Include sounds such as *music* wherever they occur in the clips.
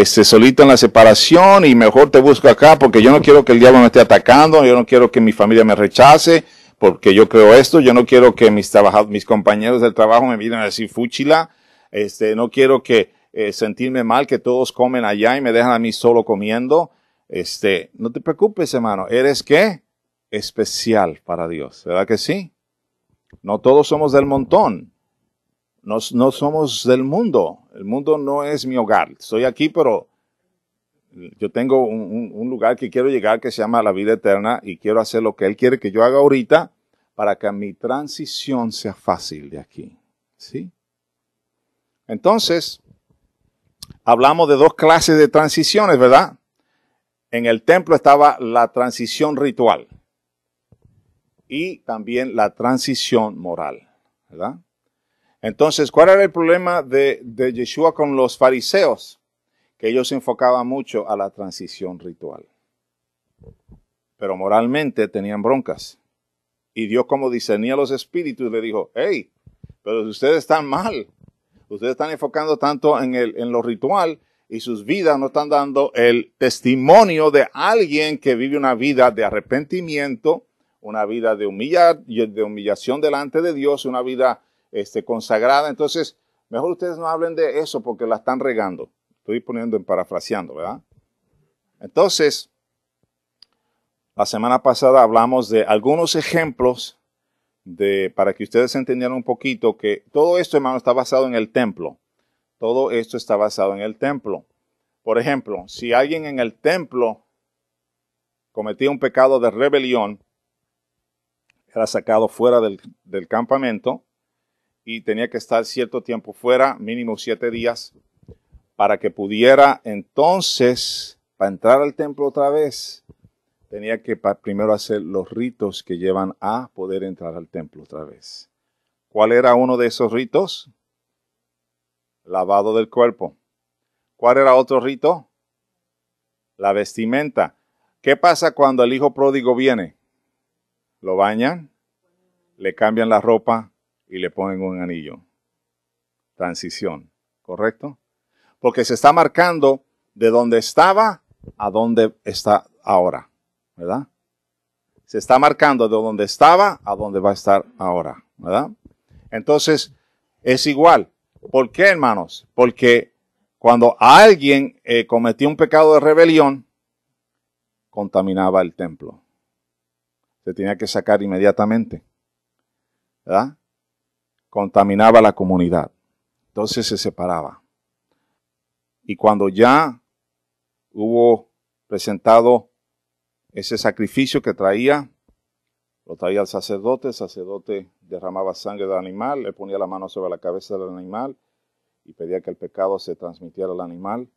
este, solito en la separación y mejor te busco acá porque yo no quiero que el diablo me esté atacando, yo no quiero que mi familia me rechace porque yo creo esto, yo no quiero que mis, mis compañeros del trabajo me miren a decir fúchila, este, no quiero que eh, sentirme mal que todos comen allá y me dejan a mí solo comiendo. Este, no te preocupes, hermano, eres qué? Especial para Dios, ¿verdad que sí? No todos somos del montón. No, somos del mundo. El mundo no es mi hogar. Estoy aquí, pero yo tengo un, un, lugar que quiero llegar que se llama la vida eterna y quiero hacer lo que Él quiere que yo haga ahorita para que mi transición sea fácil de aquí. ¿Sí? Entonces, hablamos de dos clases de transiciones, ¿verdad? En el templo estaba la transición ritual y también la transición moral, ¿verdad? Entonces, ¿cuál era el problema de, de Yeshua con los fariseos? Que ellos se enfocaban mucho a la transición ritual. Pero moralmente tenían broncas. Y Dios como discernía los espíritus le dijo, hey, pero ustedes están mal, ustedes están enfocando tanto en, el, en lo ritual y sus vidas no están dando el testimonio de alguien que vive una vida de arrepentimiento, una vida de, humillar, de humillación delante de Dios, una vida este, consagrada. Entonces, mejor ustedes no hablen de eso porque la están regando. Estoy poniendo en parafraseando, ¿verdad? Entonces, la semana pasada hablamos de algunos ejemplos de, para que ustedes entendieran un poquito que todo esto, hermano, está basado en el templo. Todo esto está basado en el templo. Por ejemplo, si alguien en el templo cometía un pecado de rebelión, era sacado fuera del, del campamento y tenía que estar cierto tiempo fuera, mínimo siete días, para que pudiera entonces, para entrar al templo otra vez, tenía que primero hacer los ritos que llevan a poder entrar al templo otra vez. ¿Cuál era uno de esos ritos? Lavado del cuerpo. ¿Cuál era otro rito? La vestimenta. ¿Qué pasa cuando el hijo pródigo viene? Lo bañan, le cambian la ropa, y le ponen un anillo. Transición, ¿correcto? Porque se está marcando de donde estaba a donde está ahora, ¿verdad? Se está marcando de donde estaba a donde va a estar ahora, ¿verdad? Entonces, es igual. ¿Por qué, hermanos? Porque cuando alguien eh, cometió un pecado de rebelión, contaminaba el templo. Se tenía que sacar inmediatamente. ¿Verdad? contaminaba la comunidad. Entonces se separaba. Y cuando ya hubo presentado ese sacrificio que traía, lo traía al sacerdote, el sacerdote derramaba sangre del animal, le ponía la mano sobre la cabeza del animal y pedía que el pecado se transmitiera al animal.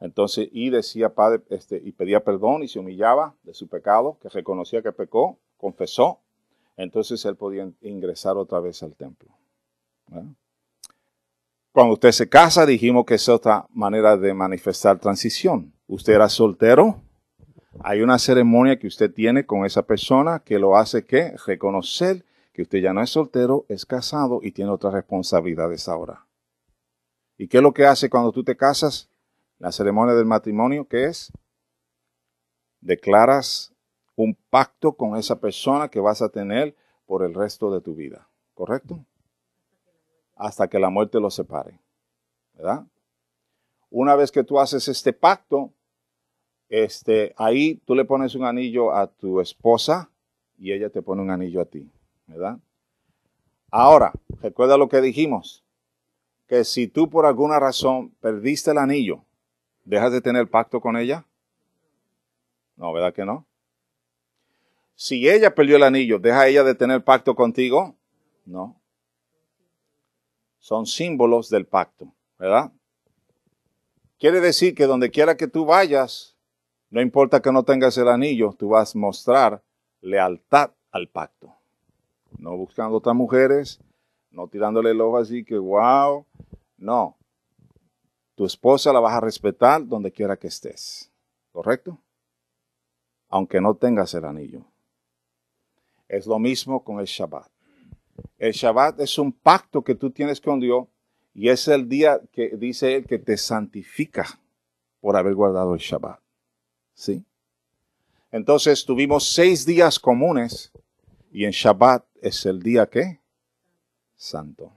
Entonces, y decía, Padre, este, y pedía perdón y se humillaba de su pecado, que reconocía que pecó, confesó. Entonces él podía ingresar otra vez al templo. Cuando usted se casa, dijimos que es otra manera de manifestar transición. Usted era soltero, hay una ceremonia que usted tiene con esa persona que lo hace que reconocer que usted ya no es soltero, es casado y tiene otras responsabilidades ahora. ¿Y qué es lo que hace cuando tú te casas? La ceremonia del matrimonio, ¿qué es? Declaras un pacto con esa persona que vas a tener por el resto de tu vida, ¿correcto? hasta que la muerte los separe. ¿Verdad? Una vez que tú haces este pacto, este, ahí tú le pones un anillo a tu esposa y ella te pone un anillo a ti, ¿verdad? Ahora, recuerda lo que dijimos, que si tú por alguna razón perdiste el anillo, ¿dejas de tener pacto con ella? No, ¿verdad que no? Si ella perdió el anillo, ¿deja ella de tener pacto contigo? No son símbolos del pacto, ¿verdad? Quiere decir que donde quiera que tú vayas, no importa que no tengas el anillo, tú vas a mostrar lealtad al pacto. No buscando otras mujeres, no tirándole el ojo así que, wow, no. Tu esposa la vas a respetar donde quiera que estés, ¿correcto? Aunque no tengas el anillo. Es lo mismo con el Shabbat. El Shabbat es un pacto que tú tienes con Dios y es el día que dice él que te santifica por haber guardado el Shabbat. ¿Sí? Entonces tuvimos seis días comunes y en Shabbat es el día que santo.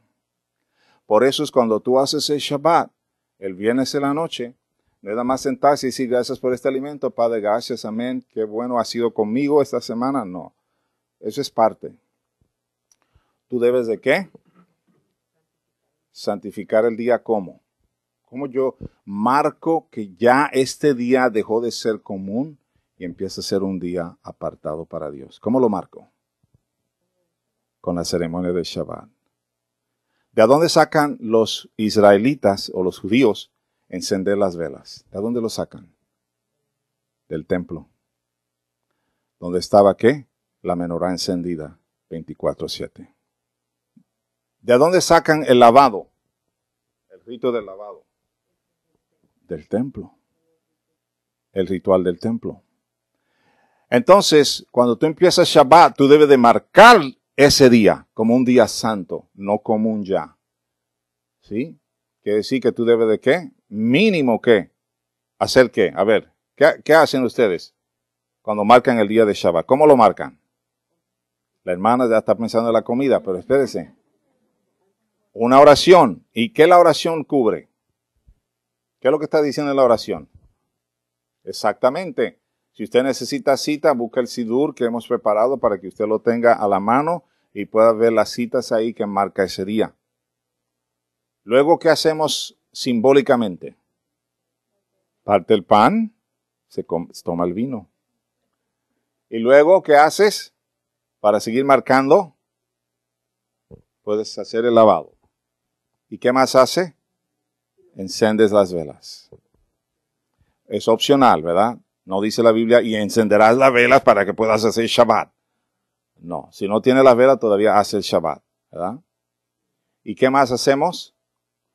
Por eso es cuando tú haces el Shabbat, el viernes en la noche, nada más sentarse y decir gracias por este alimento, Padre, gracias, amén, qué bueno ha sido conmigo esta semana. No, eso es parte. ¿Tú debes de qué? Santificar el día como. ¿Cómo yo marco que ya este día dejó de ser común y empieza a ser un día apartado para Dios? ¿Cómo lo marco? Con la ceremonia de Shabbat. ¿De dónde sacan los israelitas o los judíos encender las velas? ¿De dónde lo sacan? Del templo. ¿Dónde estaba qué? La menorá encendida 24-7. ¿De dónde sacan el lavado? El rito del lavado. Del templo. El ritual del templo. Entonces, cuando tú empiezas Shabbat, tú debes de marcar ese día como un día santo, no como un ya. ¿Sí? Quiere decir que tú debes de qué? Mínimo qué? Hacer qué? A ver, ¿qué, hacen ustedes cuando marcan el día de Shabbat? ¿Cómo lo marcan? La hermana ya está pensando en la comida, pero espérese una oración. ¿Y qué la oración cubre? ¿Qué es lo que está diciendo la oración? Exactamente. Si usted necesita cita, busca el SIDUR que hemos preparado para que usted lo tenga a la mano y pueda ver las citas ahí que marca ese día. Luego, ¿qué hacemos simbólicamente? Parte el pan, se toma el vino. Y luego, ¿qué haces? Para seguir marcando, puedes hacer el lavado. ¿Y qué más hace? Encendes las velas. Es opcional, ¿verdad? No dice la Biblia y encenderás las velas para que puedas hacer Shabbat. No, si no tiene las velas todavía hace el Shabbat, ¿verdad? ¿Y qué más hacemos?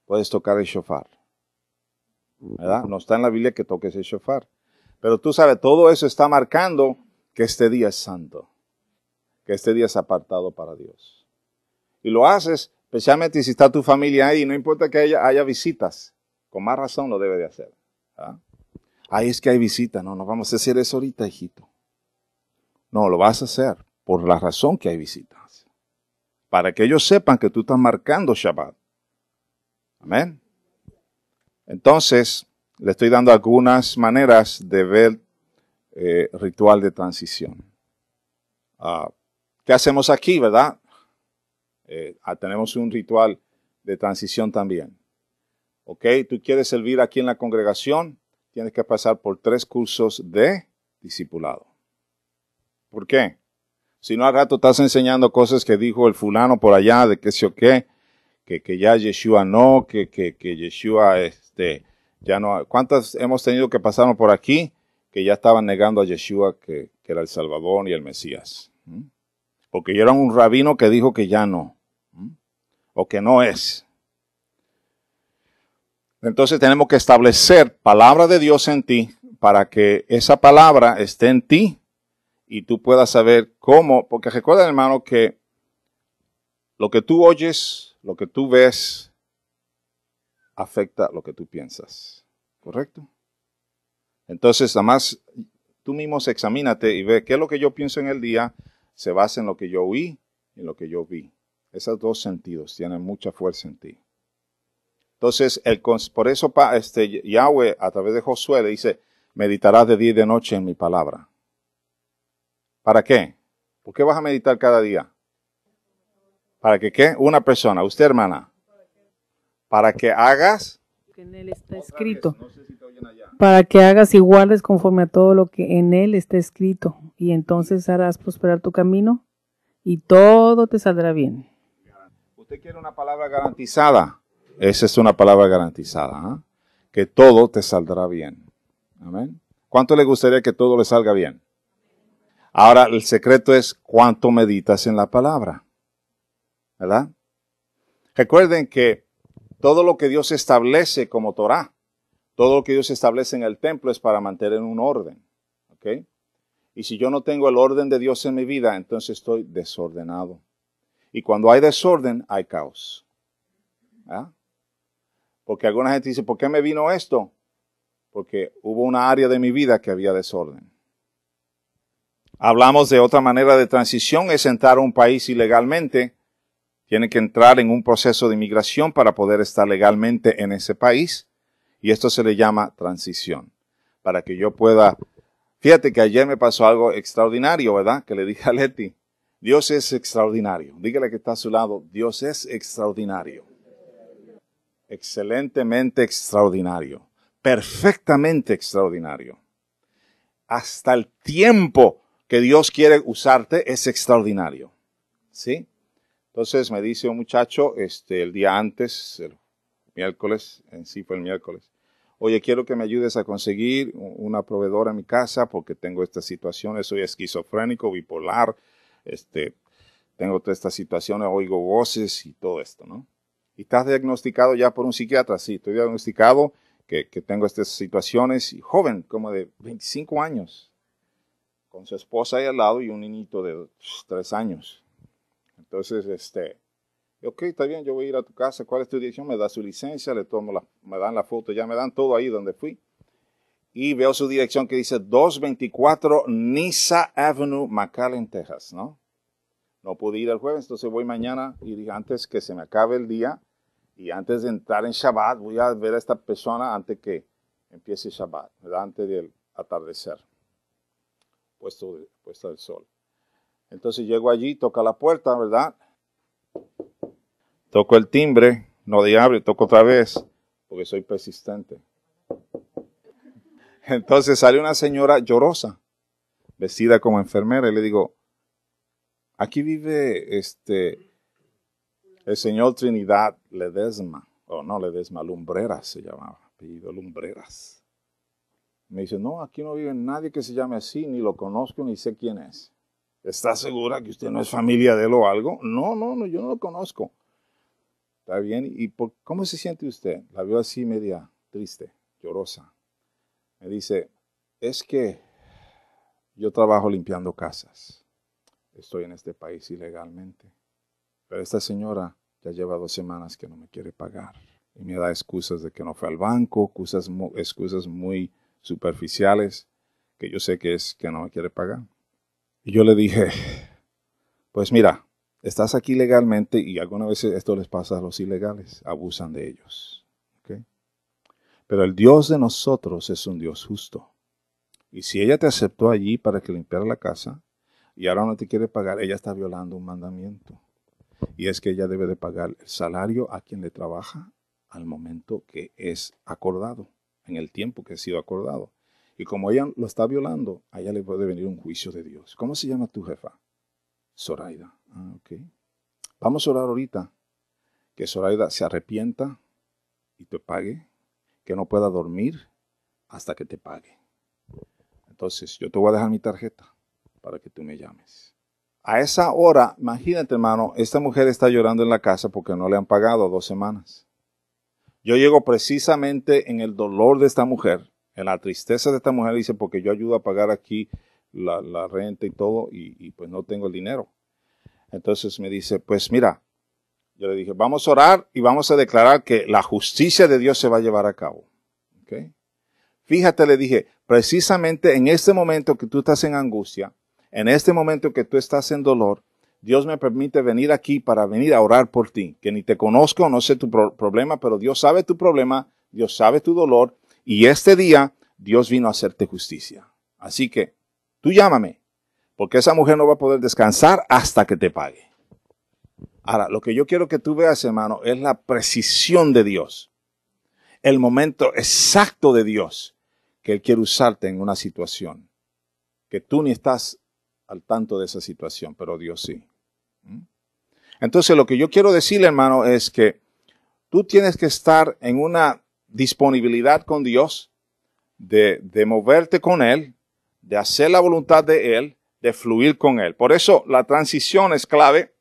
Puedes tocar el shofar. ¿Verdad? No está en la Biblia que toques el shofar. Pero tú sabes, todo eso está marcando que este día es santo, que este día es apartado para Dios. Y lo haces Especialmente si está tu familia ahí, no importa que haya, haya visitas, con más razón lo debe de hacer. Ahí es que hay visitas, no, no vamos a hacer eso ahorita, hijito. No, lo vas a hacer por la razón que hay visitas. Para que ellos sepan que tú estás marcando Shabbat. Amén. Entonces, le estoy dando algunas maneras de ver eh, ritual de transición. Ah, ¿Qué hacemos aquí, verdad? Eh, ah, tenemos un ritual de transición también. ¿Ok? Tú quieres servir aquí en la congregación, tienes que pasar por tres cursos de discipulado. ¿Por qué? Si no, al rato estás enseñando cosas que dijo el fulano por allá, de qué sé o qué, que, ya Yeshua no, que, Yeshua, este, ya no. ¿Cuántas hemos tenido que pasar por aquí que ya estaban negando a Yeshua, que, era el Salvador y el Mesías? ¿Mm? porque yo era un rabino que dijo que ya no, o que no es. Entonces tenemos que establecer palabra de Dios en ti para que esa palabra esté en ti y tú puedas saber cómo, porque recuerda hermano que lo que tú oyes, lo que tú ves, afecta lo que tú piensas, ¿correcto? Entonces, además, tú mismo examínate y ve qué es lo que yo pienso en el día, se basa en lo que yo oí y en lo que yo vi. Esos dos sentidos tienen mucha fuerza en ti. Entonces, el, por eso este, Yahweh a través de Josué le dice, meditarás de día y de noche en mi palabra. ¿Para qué? ¿Por qué vas a meditar cada día? ¿Para que qué? Una persona, usted hermana. Para que hagas... Que en él está escrito. Para que hagas iguales conforme a todo lo que en él está escrito y entonces harás prosperar tu camino y todo te saldrá bien. Usted quiere una palabra garantizada. Esa es una palabra garantizada. ¿ah? Que todo te saldrá bien. Amén. ¿Cuánto le gustaría que todo le salga bien? Ahora, el secreto es cuánto meditas en la palabra. ¿Verdad? Recuerden que todo lo que Dios establece como Torah, todo lo que Dios establece en el templo es para mantener un orden. ¿Ok? Y si yo no tengo el orden de Dios en mi vida, entonces estoy desordenado. Y cuando hay desorden, hay caos. ¿Ah? Porque alguna gente dice, ¿por qué me vino esto? Porque hubo una área de mi vida que había desorden. Hablamos de otra manera de transición, es entrar a un país ilegalmente. Tiene que entrar en un proceso de inmigración para poder estar legalmente en ese país. Y esto se le llama transición. Para que yo pueda Fíjate que ayer me pasó algo extraordinario, ¿verdad? Que le dije a Leti, Dios es extraordinario. Dígale que está a su lado, Dios es extraordinario. Excelentemente extraordinario. Perfectamente extraordinario. Hasta el tiempo que Dios quiere usarte es extraordinario. ¿Sí? Entonces me dice un muchacho, este, el día antes, miércoles, en sí fue el miércoles, oye, quiero que me ayudes a conseguir una proveedora en mi casa porque tengo estas situaciones, soy esquizofrénico, bipolar, este, tengo todas estas situaciones, oigo voces y todo esto, ¿no? Y estás diagnosticado ya por un psiquiatra, sí, estoy diagnosticado que, que tengo estas situaciones, y joven, como de 25 años, con su esposa ahí al lado y un niñito de 3 años. Entonces, este, ok, está bien, yo voy a ir a tu casa, ¿cuál es tu dirección? Me da su licencia, le tomo la, me dan la foto, ya me dan todo ahí donde fui. Y veo su dirección que dice 224 Nisa Avenue, McAllen, Texas, ¿no? No pude ir el jueves, entonces voy mañana y dije, antes que se me acabe el día y antes de entrar en Shabbat, voy a ver a esta persona antes que empiece Shabbat, Antes del atardecer, puesto, puesto del sol. Entonces llego allí, toca la puerta, ¿verdad? Toco el timbre, no diable, toco otra vez, porque soy persistente. Entonces sale una señora llorosa, vestida como enfermera, y le digo, aquí vive este, el señor Trinidad Ledesma, o no Ledesma, Lumbreras se llamaba, apellido Lumbreras. Me dice, no, aquí no vive nadie que se llame así, ni lo conozco, ni sé quién es. ¿Está segura que usted no es familia de lo o algo? No, no, no, yo no lo conozco. ¿Está bien? ¿Y cómo se siente usted? La veo así media triste, llorosa. Me dice, es que yo trabajo limpiando casas. Estoy en este país ilegalmente. Pero esta señora ya lleva dos semanas que no me quiere pagar. Y me da excusas de que no fue al banco, excusas, excusas muy superficiales, que yo sé que es que no me quiere pagar. Y yo le dije, pues mira, Estás aquí legalmente y algunas veces esto les pasa a los ilegales, abusan de ellos. Pero el Dios de nosotros es un Dios justo. Y si ella te aceptó allí para que limpiara la casa y ahora no te quiere pagar, ella está violando un mandamiento. Y es que ella debe de pagar el salario a quien le trabaja al momento que es acordado, en el tiempo que ha sido acordado. Y como ella lo está violando, a ella le puede venir un juicio de Dios. ¿Cómo se llama tu jefa? Zoraida. Ah, Vamos a orar ahorita. Que Zoraida se arrepienta y te pague. Que no pueda dormir hasta que te pague. Entonces, yo te voy a dejar mi tarjeta para que tú me llames. A esa hora, imagínate, hermano, esta mujer está llorando en la casa porque no le han pagado dos semanas. Yo llego precisamente en el dolor de esta mujer, en la tristeza de esta mujer, dice, porque yo ayudo a pagar aquí la, renta y todo, y, pues no tengo el dinero. Entonces me dice, pues mira, yo le dije, vamos a orar y vamos a declarar que la justicia de Dios se va a llevar a cabo. Fíjate, le dije, precisamente en este momento que tú estás en angustia, en este momento que tú estás en dolor, Dios me permite venir aquí para venir a orar por ti, que ni te conozco, no sé tu problema, pero Dios sabe tu problema, Dios sabe tu dolor, y este día Dios vino a hacerte justicia. Así que tú llámame, porque esa mujer no va a poder descansar hasta que te pague. Ahora, lo que yo quiero que tú veas, hermano, es la precisión de Dios, el momento exacto de Dios que Él quiere usarte en una situación, que tú ni estás al tanto de esa situación, pero Dios sí. ¿Mm? Entonces, lo que yo quiero decirle, hermano, es que tú tienes que estar en una disponibilidad con Dios, de, de moverte con Él, de hacer la voluntad de Él, de fluir con Él. Por eso la transición es clave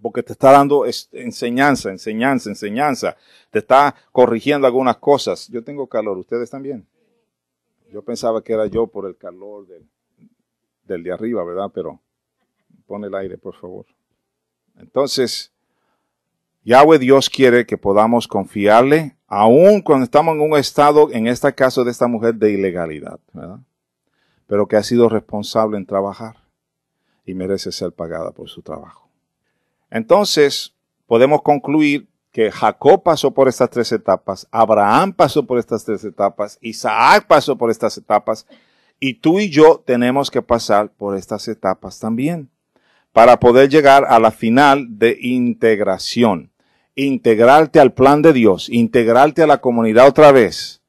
porque te está dando enseñanza, enseñanza, enseñanza. Te está corrigiendo algunas cosas. Yo tengo calor, ustedes también. Yo pensaba que era yo por el calor del, de arriba, ¿verdad? Pero pone el aire, por favor. Entonces, Yahweh Dios quiere que podamos confiarle, aun cuando estamos en un estado, en este caso de esta mujer, de ilegalidad, ¿verdad? pero que ha sido responsable en trabajar y merece ser pagada por su trabajo. Entonces, podemos concluir que Jacob pasó por estas tres etapas, Abraham pasó por estas tres etapas, Isaac pasó por estas etapas, y tú y yo tenemos que pasar por estas etapas también, para poder llegar a la final de integración, integrarte al plan de Dios, integrarte a la comunidad otra vez,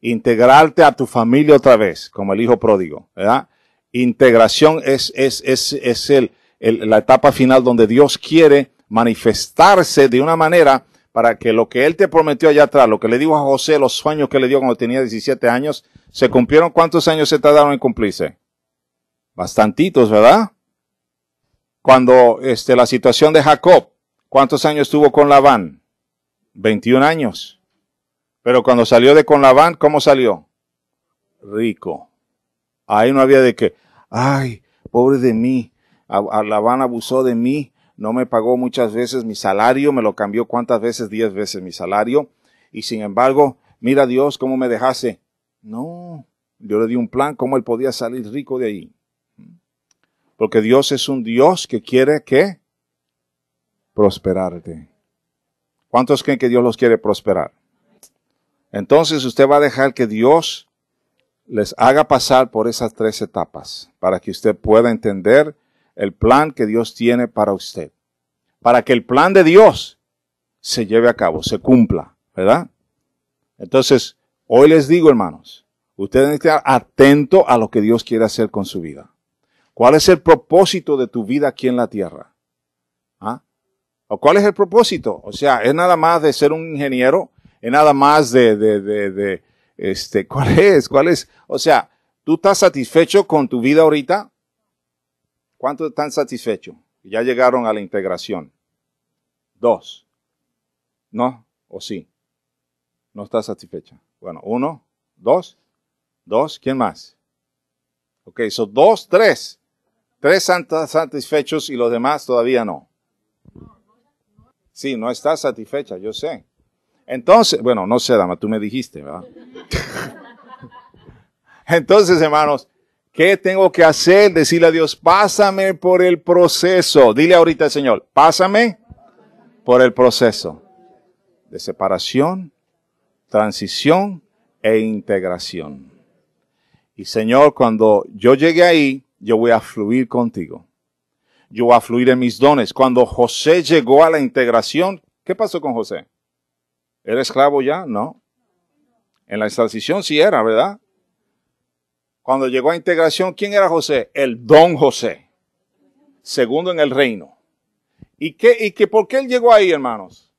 integrarte a tu familia otra vez, como el hijo pródigo, ¿verdad? Integración es, es, es, es el, la etapa final donde Dios quiere manifestarse de una manera para que lo que Él te prometió allá atrás, lo que le dijo a José, los sueños que le dio cuando tenía 17 años, se cumplieron. ¿Cuántos años se tardaron en cumplirse? Bastantitos, ¿verdad? Cuando este, la situación de Jacob, ¿cuántos años tuvo con Labán? 21 años. Pero cuando salió de con Labán, ¿cómo salió? Rico. Ahí no había de qué. ay, pobre de mí, a, Labán abusó de mí, no me pagó muchas veces mi salario, me lo cambió cuántas veces, diez veces mi salario, y sin embargo, mira Dios cómo me dejase. No, yo le di un plan cómo él podía salir rico de ahí. Porque Dios es un Dios que quiere que prosperarte. ¿Cuántos creen que Dios los quiere prosperar? Entonces usted va a dejar que Dios les haga pasar por esas tres etapas para que usted pueda entender el plan que Dios tiene para usted. Para que el plan de Dios se lleve a cabo, se cumpla, ¿verdad? Entonces, hoy les digo, hermanos, ustedes tienen que estar atentos a lo que Dios quiere hacer con su vida. ¿Cuál es el propósito de tu vida aquí en la tierra? ¿Ah? ¿O cuál es el propósito? O sea, es nada más de ser un ingeniero en nada más de, de, de, de, este, *laughs* ¿cuál es? ¿Cuál es? O sea, ¿tú estás satisfecho con tu vida ahorita? ¿Cuántos están satisfechos? Ya llegaron a la integración. Dos. ¿No? ¿O sí? No está satisfecha. Bueno, uno, dos, dos, ¿quién más? Ok, son dos, tres. Tres satisfechos y los demás todavía no. Sí, no está satisfecha, yo sé. Entonces, bueno, no sé, dama, tú me dijiste, ¿verdad? *laughs* Entonces, hermanos, ¿qué tengo que hacer? Decirle a Dios, pásame por el proceso. Dile ahorita al Señor, pásame por el proceso de separación, transición e integración. Y Señor, cuando yo llegue ahí, yo voy a fluir contigo. Yo voy a fluir en mis dones. Cuando José llegó a la integración, ¿qué pasó con José? ¿Era esclavo ya? No. En la transición sí era, ¿verdad? Cuando llegó a integración, ¿quién era José? El don José, segundo en el reino. ¿Y, qué, y que, por qué él llegó ahí, hermanos?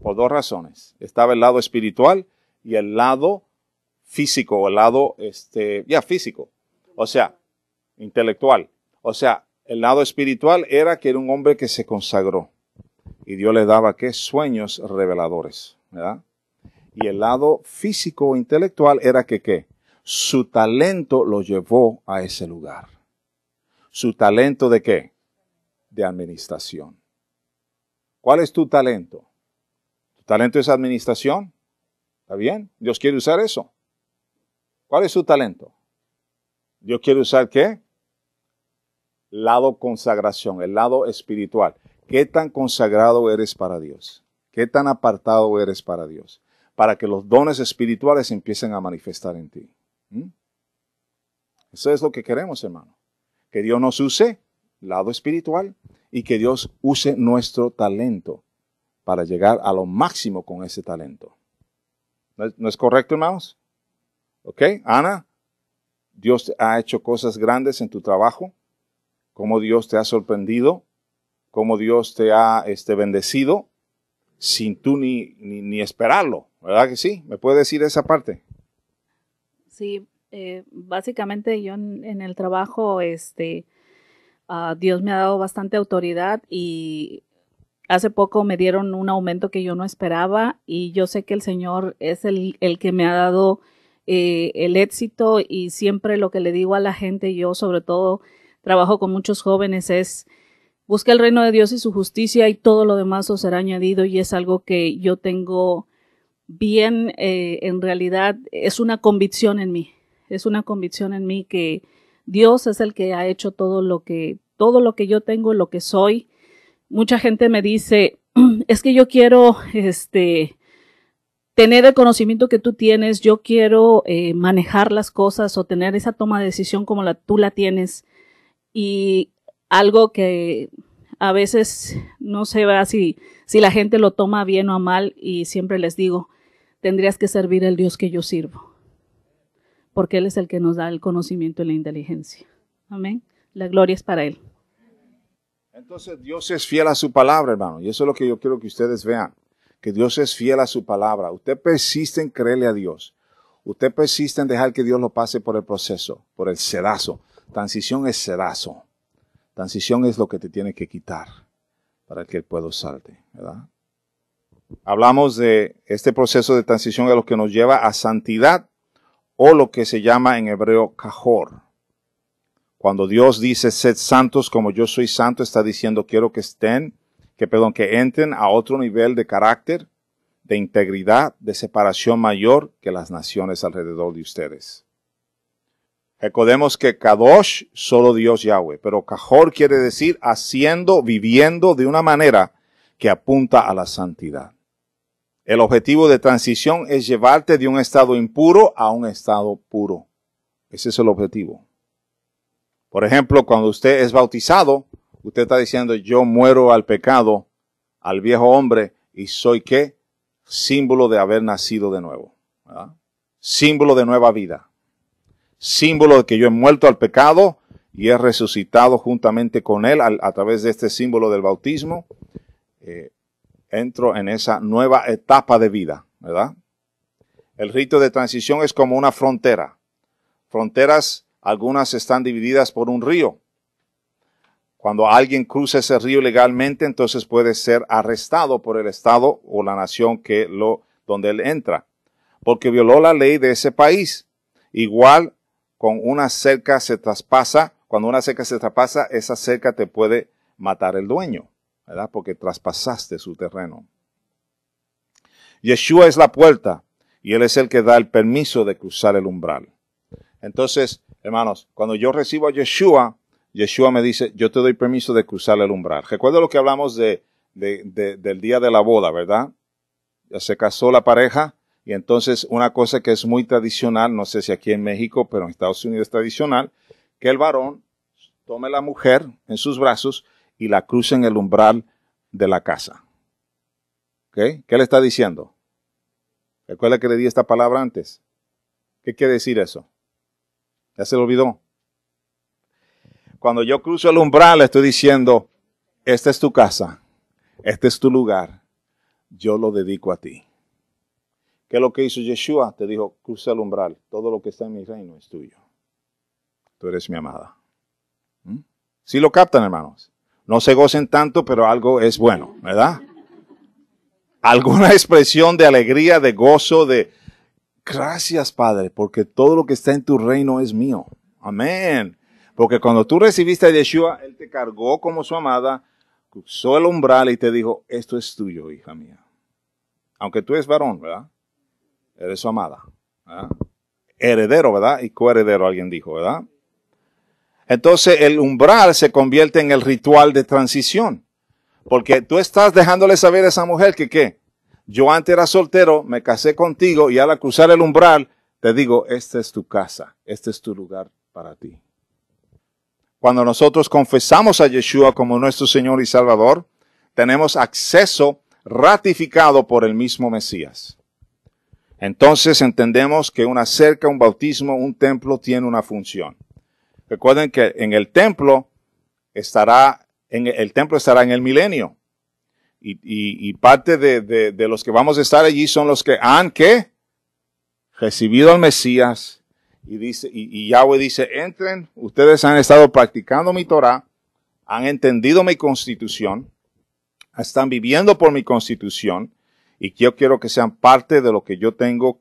Por dos razones. Estaba el lado espiritual y el lado físico, el lado, este, ya físico, o sea, intelectual. O sea, el lado espiritual era que era un hombre que se consagró y Dios le daba qué sueños reveladores. ¿verdad? Y el lado físico o intelectual era que qué? Su talento lo llevó a ese lugar. ¿Su talento de qué? De administración. ¿Cuál es tu talento? ¿Tu talento es administración? ¿Está bien? Dios quiere usar eso. ¿Cuál es su talento? Dios quiere usar qué? Lado consagración, el lado espiritual. ¿Qué tan consagrado eres para Dios? ¿Qué tan apartado eres para Dios? Para que los dones espirituales empiecen a manifestar en ti. ¿Mm? Eso es lo que queremos, hermano. Que Dios nos use, lado espiritual, y que Dios use nuestro talento para llegar a lo máximo con ese talento. ¿No es, correcto, hermanos? ¿Ok? Ana, Dios ha hecho cosas grandes en tu trabajo, cómo Dios te ha sorprendido, cómo Dios te ha este, bendecido, sin tú ni, ni, esperarlo, ¿verdad que sí? ¿Me puede decir esa parte? Sí, eh, básicamente yo en, el trabajo, este, ah, Dios me ha dado bastante autoridad y hace poco me dieron un aumento que yo no esperaba y yo sé que el Señor es el, que me ha dado eh, el éxito y siempre lo que le digo a la gente, yo sobre todo trabajo con muchos jóvenes, es Busca el reino de Dios y su justicia y todo lo demás os será añadido y es algo que yo tengo bien, eh, en realidad, es una convicción en mí, es una convicción en mí que Dios es el que ha hecho todo lo que, todo lo que yo tengo, lo que soy. Mucha gente me dice, *clears throat* es que yo quiero, este, tener el conocimiento que tú tienes, yo quiero eh, manejar las cosas o tener esa toma de decisión como tú la tienes. Y algo que a veces no se va si, si la gente lo toma bien o mal y siempre les digo, tendrías que servir al Dios que yo sirvo, porque Él es el que nos da el conocimiento y la inteligencia. Amén. La gloria es para Él. Entonces Dios es fiel a su palabra, hermano, y eso es lo que yo quiero que ustedes vean, que Dios es fiel a su palabra. Usted persiste en creerle a Dios. Usted persiste en dejar que Dios lo pase por el proceso, por el sedazo. Transición es sedazo. Transición es lo que te tiene que quitar para que el pueblo salte, Hablamos de este proceso de transición es lo que nos lleva a santidad o lo que se llama en hebreo cajor. Cuando Dios dice sed santos como yo soy santo, está diciendo quiero que estén, que perdón, que entren a otro nivel de carácter, de integridad, de separación mayor que las naciones alrededor de ustedes. Recordemos que Kadosh, solo Dios Yahweh, pero Kajor quiere decir haciendo, viviendo de una manera que apunta a la santidad. El objetivo de transición es llevarte de un estado impuro a un estado puro. Ese es el objetivo. Por ejemplo, cuando usted es bautizado, usted está diciendo, yo muero al pecado, al viejo hombre, y soy qué? Símbolo de haber nacido de nuevo. Símbolo de nueva vida símbolo de que yo he muerto al pecado y he resucitado juntamente con Él a, través de este símbolo del bautismo, eh, entro en esa nueva etapa de vida, ¿verdad? El rito de transición es como una frontera. Fronteras, algunas están divididas por un río. Cuando alguien cruza ese río legalmente, entonces puede ser arrestado por el Estado o la nación que lo, donde él entra, porque violó la ley de ese país. Igual con una cerca se traspasa, cuando una cerca se traspasa, esa cerca te puede matar el dueño, ¿verdad? Porque traspasaste su terreno. Yeshua es la puerta y Él es el que da el permiso de cruzar el umbral. Entonces, hermanos, cuando yo recibo a Yeshua, Yeshua me dice, yo te doy permiso de cruzar el umbral. Recuerda lo que hablamos de, del día de la boda, ¿verdad? Ya se casó la pareja y entonces una cosa que es muy tradicional, no sé si aquí en México, pero en Estados Unidos es tradicional, que el varón tome a la mujer en sus brazos y la cruce en el umbral de la casa. ¿Okay? ¿Qué le está diciendo? Recuerda que le di esta palabra antes. ¿Qué quiere decir eso? Ya se lo olvidó. Cuando yo cruzo el umbral, le estoy diciendo, esta es tu casa, este es tu lugar, yo lo dedico a ti. ¿Qué es lo que hizo Yeshua? Te dijo, cruza el umbral, todo lo que está en mi reino es tuyo. Tú eres mi amada. Si ¿Mm? ¿Sí lo captan, hermanos. No se gocen tanto, pero algo es bueno, ¿verdad? Alguna *laughs* expresión de alegría, de gozo, de gracias, Padre, porque todo lo que está en tu reino es mío. Amén. Porque cuando tú recibiste a Yeshua, Él te cargó como su amada, cruzó el umbral y te dijo, esto es tuyo, hija mía. Aunque tú eres varón, ¿verdad? eres su amada. Heredero, ¿verdad? Y coheredero, alguien dijo, ¿verdad? Entonces el umbral se convierte en el ritual de transición. Porque tú estás dejándole saber a esa mujer que qué. Yo antes era soltero, me casé contigo y al cruzar el umbral te digo, esta es tu casa, este es tu lugar para ti. Cuando nosotros confesamos a Yeshua como nuestro Señor y Salvador, tenemos acceso ratificado por el mismo Mesías. Entonces entendemos que una cerca, un bautismo, un templo tiene una función. Recuerden que en el templo estará, en el templo estará en el milenio. Y, parte de, los que vamos a estar allí son los que han que recibido al Mesías. Y dice, y, y Yahweh dice, entren, ustedes han estado practicando mi Torah, han entendido mi constitución, están viviendo por mi constitución, y yo quiero que sean parte de lo que yo tengo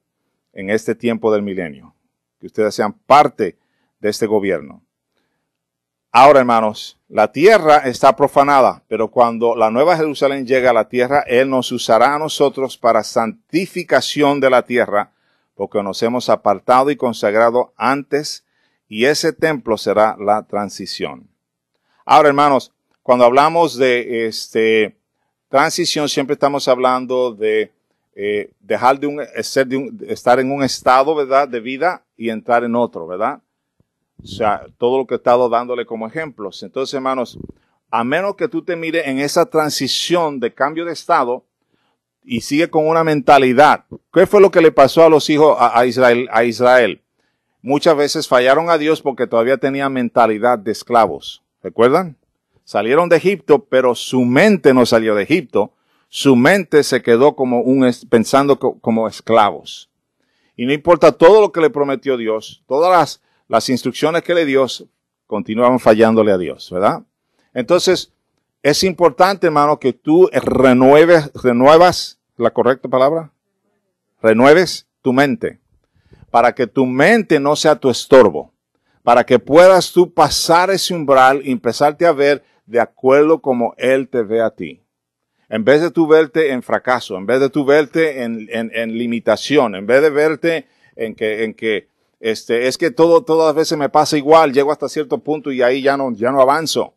en este tiempo del milenio, que ustedes sean parte de este gobierno. Ahora, hermanos, la tierra está profanada, pero cuando la nueva Jerusalén llega a la tierra, Él nos usará a nosotros para santificación de la tierra, porque nos hemos apartado y consagrado antes, y ese templo será la transición. Ahora, hermanos, cuando hablamos de este, transición siempre estamos hablando de eh, dejar de un, ser de estar en un estado, ¿verdad?, de vida y entrar en otro, ¿verdad? O sea, todo lo que he estado dándole como ejemplos. Entonces, hermanos, a menos que tú te mires en esa transición de cambio de estado y sigue con una mentalidad. ¿Qué fue lo que le pasó a los hijos a, Israel? A Israel? Muchas veces fallaron a Dios porque todavía tenían mentalidad de esclavos. ¿Recuerdan? Salieron de Egipto, pero su mente no salió de Egipto. Su mente se quedó como un, pensando como esclavos. Y no importa todo lo que le prometió Dios, todas las, instrucciones que le dio, continuaban fallándole a Dios, ¿verdad? Entonces, es importante, hermano, que tú renueves, renuevas, la correcta palabra, renueves tu mente, para que tu mente no sea tu estorbo, para que puedas tú pasar ese umbral y empezarte a ver de acuerdo como Él te ve a ti. En vez de tú verte en fracaso, en vez de tú verte en, limitación, en vez de verte en que, en que, este, es que todo, todas veces me pasa igual, llego hasta cierto punto y ahí ya no, ya no avanzo.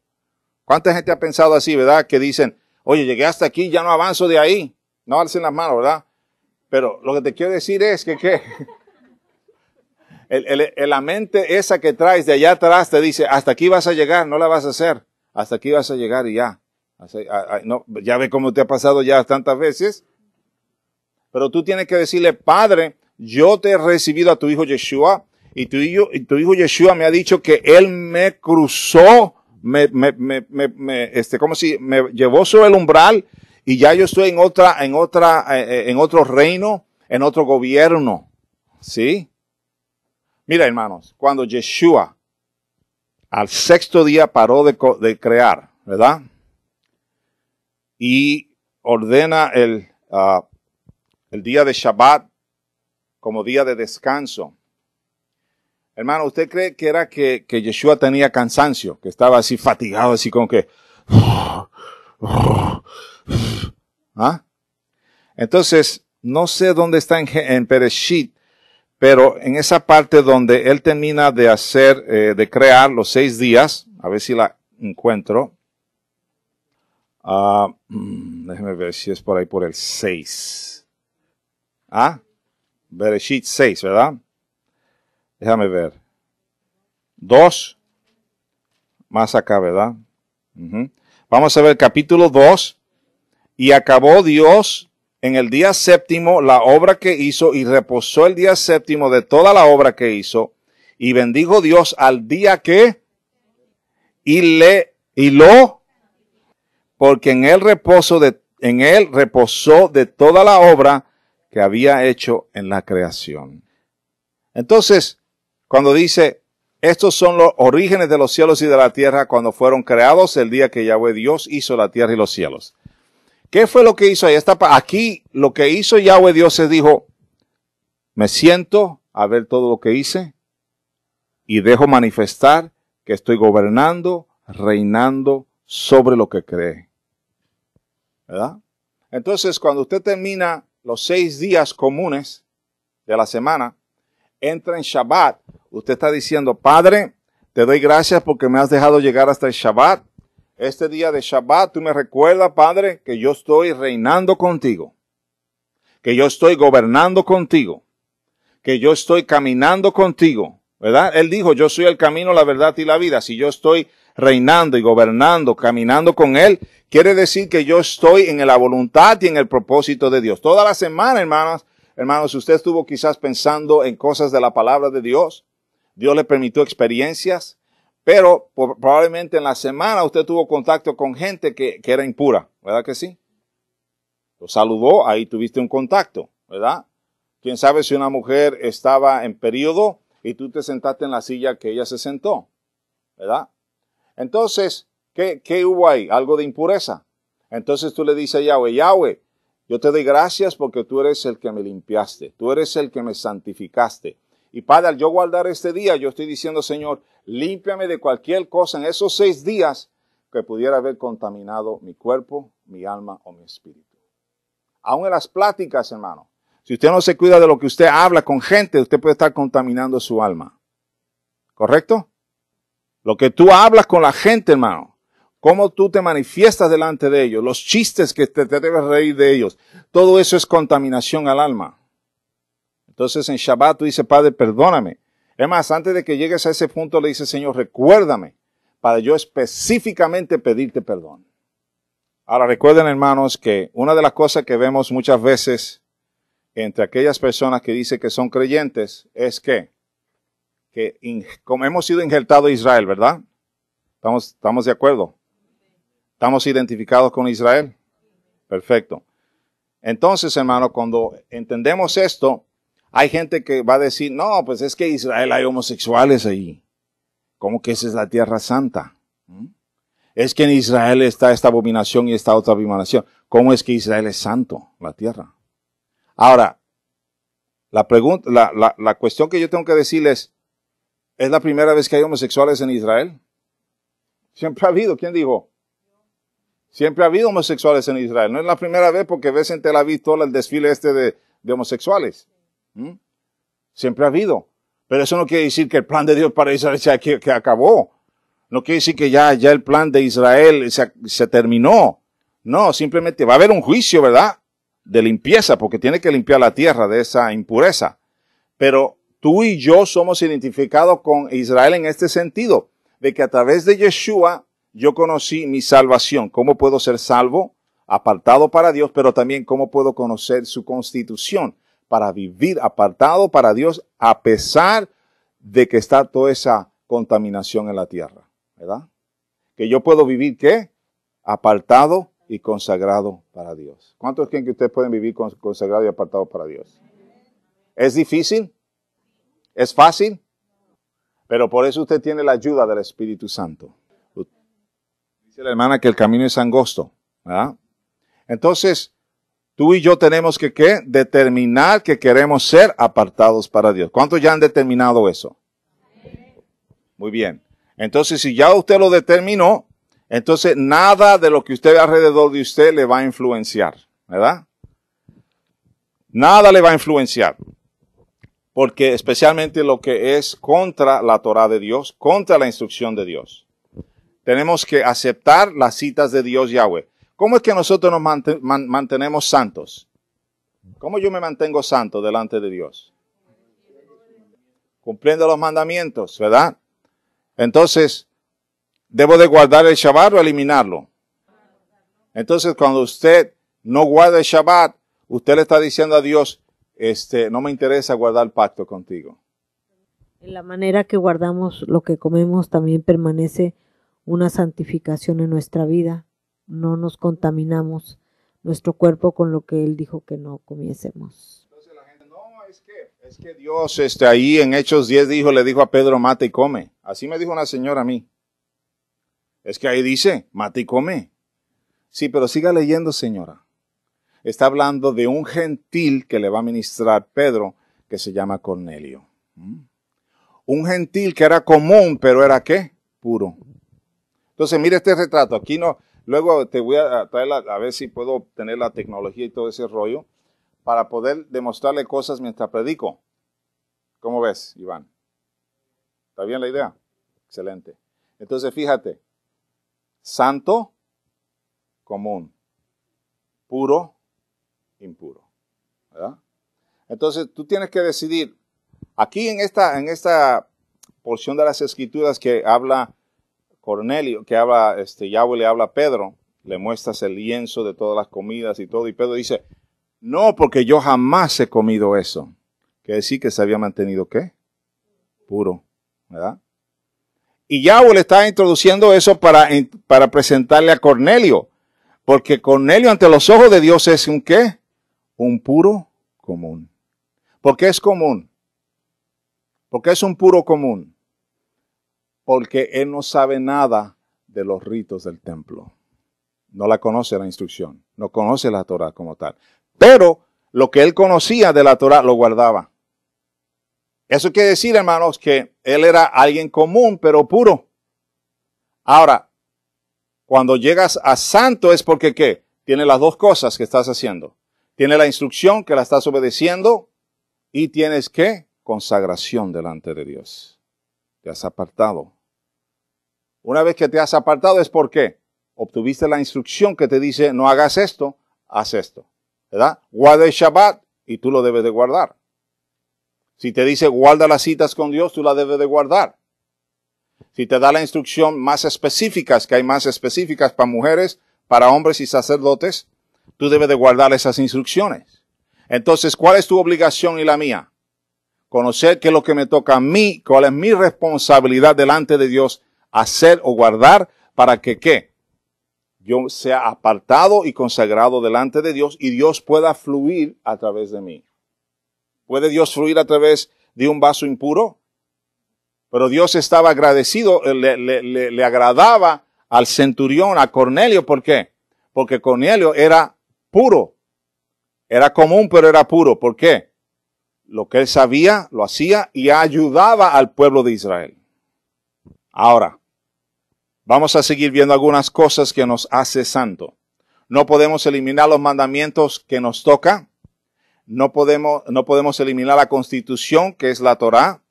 ¿Cuánta gente ha pensado así, verdad? Que dicen, oye, llegué hasta aquí, ya no avanzo de ahí. No alcen las manos, ¿verdad? Pero lo que te quiero decir es que, ¿qué? *laughs* la mente esa que traes de allá atrás te dice, hasta aquí vas a llegar, no la vas a hacer hasta aquí vas a llegar y ya. ya ve cómo te ha pasado ya tantas veces. Pero tú tienes que decirle, Padre, yo te he recibido a tu hijo Yeshua y tu hijo, tu hijo Yeshua me ha dicho que él me cruzó, me, este, como si me llevó sobre el umbral y ya yo estoy en otra, en otra, eh, eh, en otro reino, en otro gobierno. ¿Sí? Mira, hermanos, cuando Yeshua al sexto día paró de, crear, ¿verdad? Y ordena el, ah, el día de Shabbat como día de descanso. Hermano, ¿usted cree que era que, que Yeshua tenía cansancio? Que estaba así fatigado, así como que... ¿ah? Entonces, no sé dónde está en, en pero en esa parte donde él termina de hacer, eh, de crear los seis días, a ver si la encuentro. Ah, mm, Déjame ver si es por ahí por el seis. Ah, Bereshit seis, ¿verdad? Déjame ver. Dos. más acá, ¿verdad? Vamos a ver capítulo dos. Y acabó Dios en el día séptimo la obra que hizo y reposó el día séptimo de toda la obra que hizo y bendijo Dios al día que y le y lo porque en él reposo de en él reposó de toda la obra que había hecho en la creación. Entonces, cuando dice, estos son los orígenes de los cielos y de la tierra cuando fueron creados el día que Yahweh Dios hizo la tierra y los cielos. ¿Qué fue lo que hizo ahí? Está aquí lo que hizo Yahweh Dios se dijo, me siento a ver todo lo que hice y dejo manifestar que estoy gobernando, reinando sobre lo que cree. ¿Verdad? Entonces, cuando usted termina los seis días comunes de la semana, entra en Shabbat, usted está diciendo, Padre, te doy gracias porque me has dejado llegar hasta el Shabbat este día de Shabbat, tú me recuerdas, Padre, que yo estoy reinando contigo, que yo estoy gobernando contigo, que yo estoy caminando contigo, ¿verdad? Él dijo, yo soy el camino, la verdad y la vida. Si yo estoy reinando y gobernando, caminando con Él, quiere decir que yo estoy en la voluntad y en el propósito de Dios. Toda la semana, hermanas, hermanos, usted estuvo quizás pensando en cosas de la palabra de Dios. Dios le permitió experiencias, pero probablemente en la semana usted tuvo contacto con gente que, era impura, ¿verdad que sí? Lo saludó, ahí tuviste un contacto, ¿verdad? Quién sabe si una mujer estaba en periodo y tú te sentaste en la silla que ella se sentó, ¿verdad? Entonces, ¿qué, qué hubo ahí? Algo de impureza. Entonces tú le dices a Yahweh, Yahweh, yo te doy gracias porque tú eres el que me limpiaste, tú eres el que me santificaste, y Padre, al yo guardar este día, yo estoy diciendo, Señor, límpiame de cualquier cosa en esos seis días que pudiera haber contaminado mi cuerpo, mi alma o mi espíritu. Aún en las pláticas, hermano. Si usted no se cuida de lo que usted habla con gente, usted puede estar contaminando su alma. ¿Correcto? Lo que tú hablas con la gente, hermano. Cómo tú te manifiestas delante de ellos. Los chistes que te, te debes reír de ellos. Todo eso es contaminación al alma. Entonces en Shabbat tú dices, Padre, perdóname. Es más, antes de que llegues a ese punto le dice Señor, recuérdame para yo específicamente pedirte perdón. Ahora recuerden, hermanos, que una de las cosas que vemos muchas veces entre aquellas personas que dicen que son creyentes es que, que como hemos sido injertados a Israel, ¿verdad? ¿Estamos, ¿Estamos de acuerdo? ¿Estamos identificados con Israel? Perfecto. Entonces, hermano, cuando entendemos esto, hay gente que va a decir, no, pues es que en Israel hay homosexuales ahí. ¿Cómo que esa es la tierra santa? ¿Mm? Es que en Israel está esta abominación y esta otra abominación. ¿Cómo es que Israel es santo, la tierra? Ahora, la, pregunta, la, la, cuestión que yo tengo que decirles, ¿es la primera vez que hay homosexuales en Israel? Siempre ha habido, ¿quién dijo? Siempre ha habido homosexuales en Israel. No es la primera vez porque ves en Tel Aviv todo el desfile este de homosexuales. ¿Mm? Siempre ha habido. Pero eso no quiere decir que el plan de Dios para Israel se que, acabó. No quiere decir que ya, ya el plan de Israel se, se terminó. No, simplemente va a haber un juicio, ¿verdad? De limpieza, porque tiene que limpiar la tierra de esa impureza. Pero tú y yo somos identificados con Israel en este sentido, de que a través de Yeshua yo conocí mi salvación. ¿Cómo puedo ser salvo? Apartado para Dios, pero también cómo puedo conocer su constitución para vivir apartado para Dios a pesar de que está toda esa contaminación en la tierra, ¿verdad? Que yo puedo vivir qué? Apartado y consagrado para Dios. ¿Cuántos creen que ustedes pueden vivir consagrado y apartado para Dios? ¿Es difícil? ¿Es fácil? Pero por eso usted tiene la ayuda del Espíritu Santo. Dice la hermana que el camino es angosto, ¿verdad? Entonces, tú y yo tenemos que determinar que queremos ser apartados para Dios. ¿Cuántos ya han determinado eso? Muy bien. Entonces, si ya usted lo determinó, entonces nada de lo que usted ve alrededor de usted le va a influenciar, ¿verdad? Nada le va a influenciar. Porque especialmente lo que es contra la Torah de Dios, contra la instrucción de Dios. Tenemos que aceptar las citas de Dios Yahweh. ¿Cómo es que nosotros nos mantenemos santos? ¿Cómo yo me mantengo santo delante de Dios? Cumpliendo los mandamientos, ¿verdad? Entonces, ¿debo de guardar el Shabbat o eliminarlo? Entonces, cuando usted no guarda el Shabbat, usted le está diciendo a Dios, este, no me interesa guardar el pacto contigo. En la manera que guardamos lo que comemos también permanece una santificación en nuestra vida no nos contaminamos nuestro cuerpo con lo que Él dijo que no comiésemos. Entonces la gente, no, es que, es que Dios este, ahí en Hechos 10 dijo, le dijo a Pedro, mate y come. Así me dijo una señora a mí. Es que ahí dice, mate y come. Sí, pero siga leyendo, señora. Está hablando de un gentil que le va a ministrar Pedro, que se llama Cornelio. ¿Mm? Un gentil que era común, pero era qué? Puro. Entonces, mire este retrato. Aquí no, Luego te voy a traer a ver si puedo obtener la tecnología y todo ese rollo para poder demostrarle cosas mientras predico. ¿Cómo ves, Iván? ¿Está bien la idea? Excelente. Entonces, fíjate, santo, común, puro, impuro. Entonces, tú tienes que decidir, aquí en esta, en esta porción de las escrituras que habla Cornelio, que habla, este, Yahweh le habla a Pedro, le muestras el lienzo de todas las comidas y todo, y Pedro dice, no, porque yo jamás he comido eso. Quiere decir que se había mantenido, ¿qué? Puro, ¿verdad? Y Yahweh le está introduciendo eso para, para presentarle a Cornelio, porque Cornelio ante los ojos de Dios es un qué? Un puro común. ¿Por qué es común? Porque es un puro común porque él no sabe nada de los ritos del templo. No la conoce la instrucción, no conoce la Torah como tal. Pero lo que él conocía de la Torah lo guardaba. Eso quiere decir, hermanos, que él era alguien común, pero puro. Ahora, cuando llegas a santo es porque qué? Tiene las dos cosas que estás haciendo. Tiene la instrucción que la estás obedeciendo y tienes qué? Consagración delante de Dios. Te has apartado. Una vez que te has apartado es porque obtuviste la instrucción que te dice no hagas esto, haz esto. ¿Verdad? Guarda el Shabbat y tú lo debes de guardar. Si te dice guarda las citas con Dios, tú la debes de guardar. Si te da la instrucción más específicas, que hay más específicas para mujeres, para hombres y sacerdotes, tú debes de guardar esas instrucciones. Entonces, ¿cuál es tu obligación y la mía? conocer qué es lo que me toca a mí, cuál es mi responsabilidad delante de Dios, hacer o guardar para que qué? Yo sea apartado y consagrado delante de Dios y Dios pueda fluir a través de mí. ¿Puede Dios fluir a través de un vaso impuro? Pero Dios estaba agradecido, eh, le, le, le, le agradaba al centurión, a Cornelio, ¿por qué? Porque Cornelio era puro. Era común, pero era puro. ¿Por qué? Lo que él sabía, lo hacía y ayudaba al pueblo de Israel. Ahora, vamos a seguir viendo algunas cosas que nos hace santo. No podemos eliminar los mandamientos que nos toca. No podemos, no podemos eliminar la constitución que es la Torah.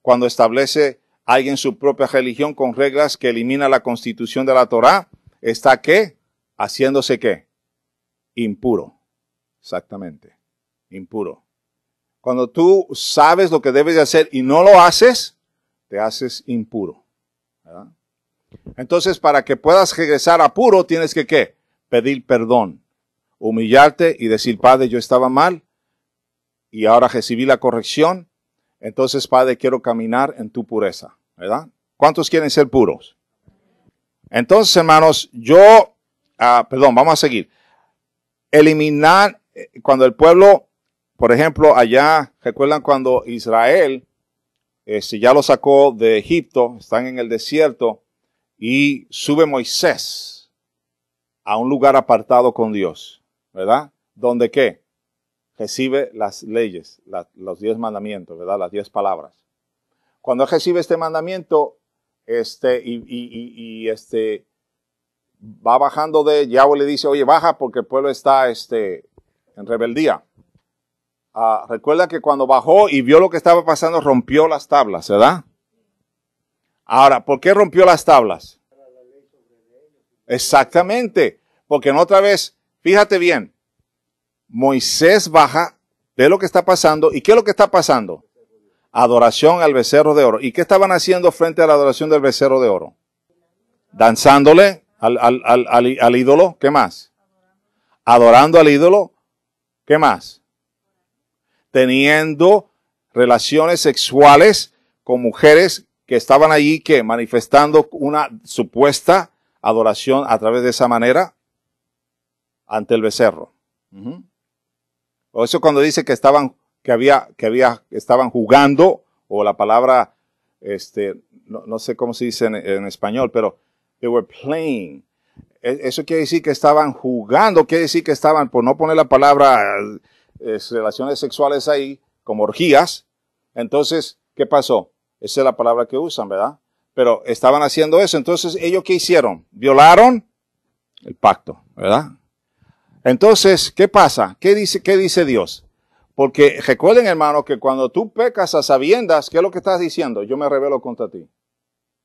Cuando establece alguien su propia religión con reglas que elimina la constitución de la Torah, está qué? Haciéndose qué? Impuro. Exactamente. Impuro. Cuando tú sabes lo que debes de hacer y no lo haces, te haces impuro. Entonces, para que puedas regresar a puro, tienes que ¿qué? Pedir perdón, humillarte y decir, Padre, yo estaba mal y ahora recibí la corrección. Entonces, Padre, quiero caminar en tu pureza, ¿verdad? ¿Cuántos quieren ser puros? Entonces, hermanos, yo, ah, perdón, vamos a seguir. Eliminar, eh, cuando el pueblo por ejemplo, allá, recuerdan cuando Israel, eh, si ya lo sacó de Egipto, están en el desierto, y sube Moisés a un lugar apartado con Dios, ¿verdad? ¿Donde qué? Recibe las leyes, los diez mandamientos, ¿verdad? Las diez palabras. Cuando recibe este mandamiento, este, y, este, va bajando de Yahweh le dice, oye, baja porque el pueblo está este, en rebeldía. Ah, recuerda que cuando bajó y vio lo que estaba pasando, rompió las tablas, ¿verdad? Ahora, ¿por qué rompió las tablas? Exactamente, porque en otra vez, fíjate bien, Moisés baja, ve lo que está pasando, ¿y qué es lo que está pasando? Adoración al becerro de oro. ¿Y qué estaban haciendo frente a la adoración del becerro de oro? Danzándole al, al ídolo, ¿qué más? Adorando al ídolo, ¿qué más? teniendo relaciones sexuales con mujeres que estaban allí que manifestando una supuesta adoración a través de esa manera ante el becerro. O eso cuando dice que estaban que había que había estaban jugando o la palabra este no, sé cómo se dice en, en, español, pero they were playing. E, eso quiere decir que estaban jugando, quiere decir que estaban por no poner la palabra eh, relaciones sexuales ahí, como orgías. Entonces, ¿qué pasó? Esa es la palabra que usan, ¿verdad? Pero estaban haciendo eso. Entonces, ¿ellos qué hicieron? Violaron el pacto, ¿verdad? Entonces, ¿qué pasa? ¿Qué dice, qué dice Dios? Porque recuerden, hermano, que cuando tú pecas a sabiendas, ¿qué es lo que estás diciendo? Yo me revelo contra ti.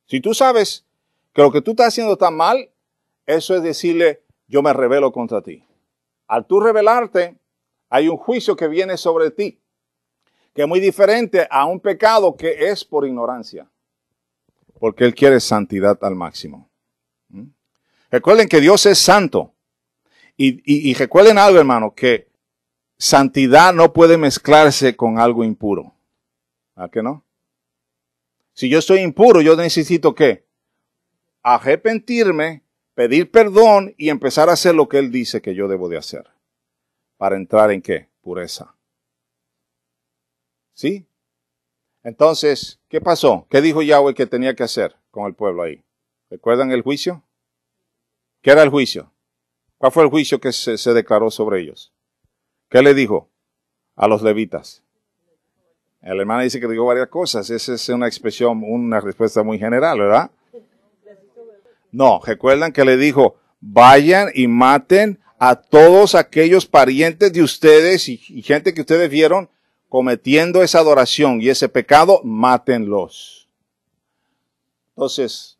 Si tú sabes que lo que tú estás haciendo está mal, eso es decirle, yo me revelo contra ti. Al tú revelarte, hay un juicio que viene sobre ti, que es muy diferente a un pecado que es por ignorancia, porque Él quiere santidad al máximo. ¿Mm? Recuerden que Dios es santo. Y, recuerden algo, hermano, que santidad no puede mezclarse con algo impuro. ¿A qué no? Si yo soy impuro, yo necesito qué? Arrepentirme, pedir perdón y empezar a hacer lo que Él dice que yo debo de hacer para entrar en qué? Pureza. ¿Sí? Entonces, ¿qué pasó? ¿Qué dijo Yahweh que tenía que hacer con el pueblo ahí? ¿Recuerdan el juicio? ¿Qué era el juicio? ¿Cuál fue el juicio que se, declaró sobre ellos? ¿Qué le dijo a los levitas? el hermano dice que dijo varias cosas. Esa es una expresión, una respuesta muy general, ¿verdad? No, recuerdan que le dijo, vayan y maten a todos aquellos parientes de ustedes y, gente que ustedes vieron cometiendo esa adoración y ese pecado, mátenlos. Entonces,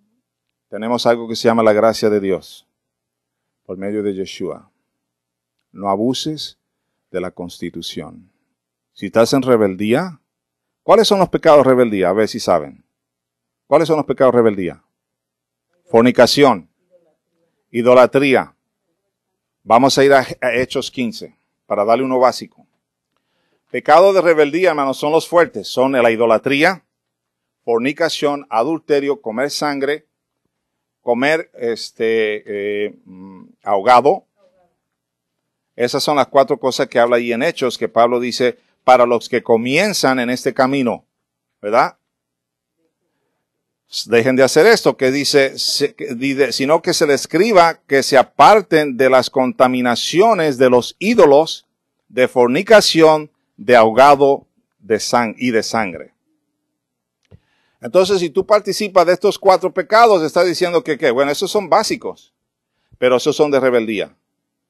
tenemos algo que se llama la gracia de Dios por medio de Yeshua. No abuses de la constitución. Si estás en rebeldía, ¿cuáles son los pecados de rebeldía? A ver si saben. ¿Cuáles son los pecados de rebeldía? Fornicación, idolatría, Vamos a ir a, Hechos 15 para darle uno básico. Pecado de rebeldía, hermanos, son los fuertes. Son la idolatría, fornicación, adulterio, comer sangre, comer este, eh, mm, ahogado. Esas son las cuatro cosas que habla ahí en Hechos, que Pablo dice, para los que comienzan en este camino, ¿verdad? dejen de hacer esto, que dice, sino que se le escriba que se aparten de las contaminaciones de los ídolos, de fornicación, de ahogado de y de sangre. Entonces, si tú participas de estos cuatro pecados, estás diciendo que, ¿qué? Bueno, esos son básicos, pero esos son de rebeldía.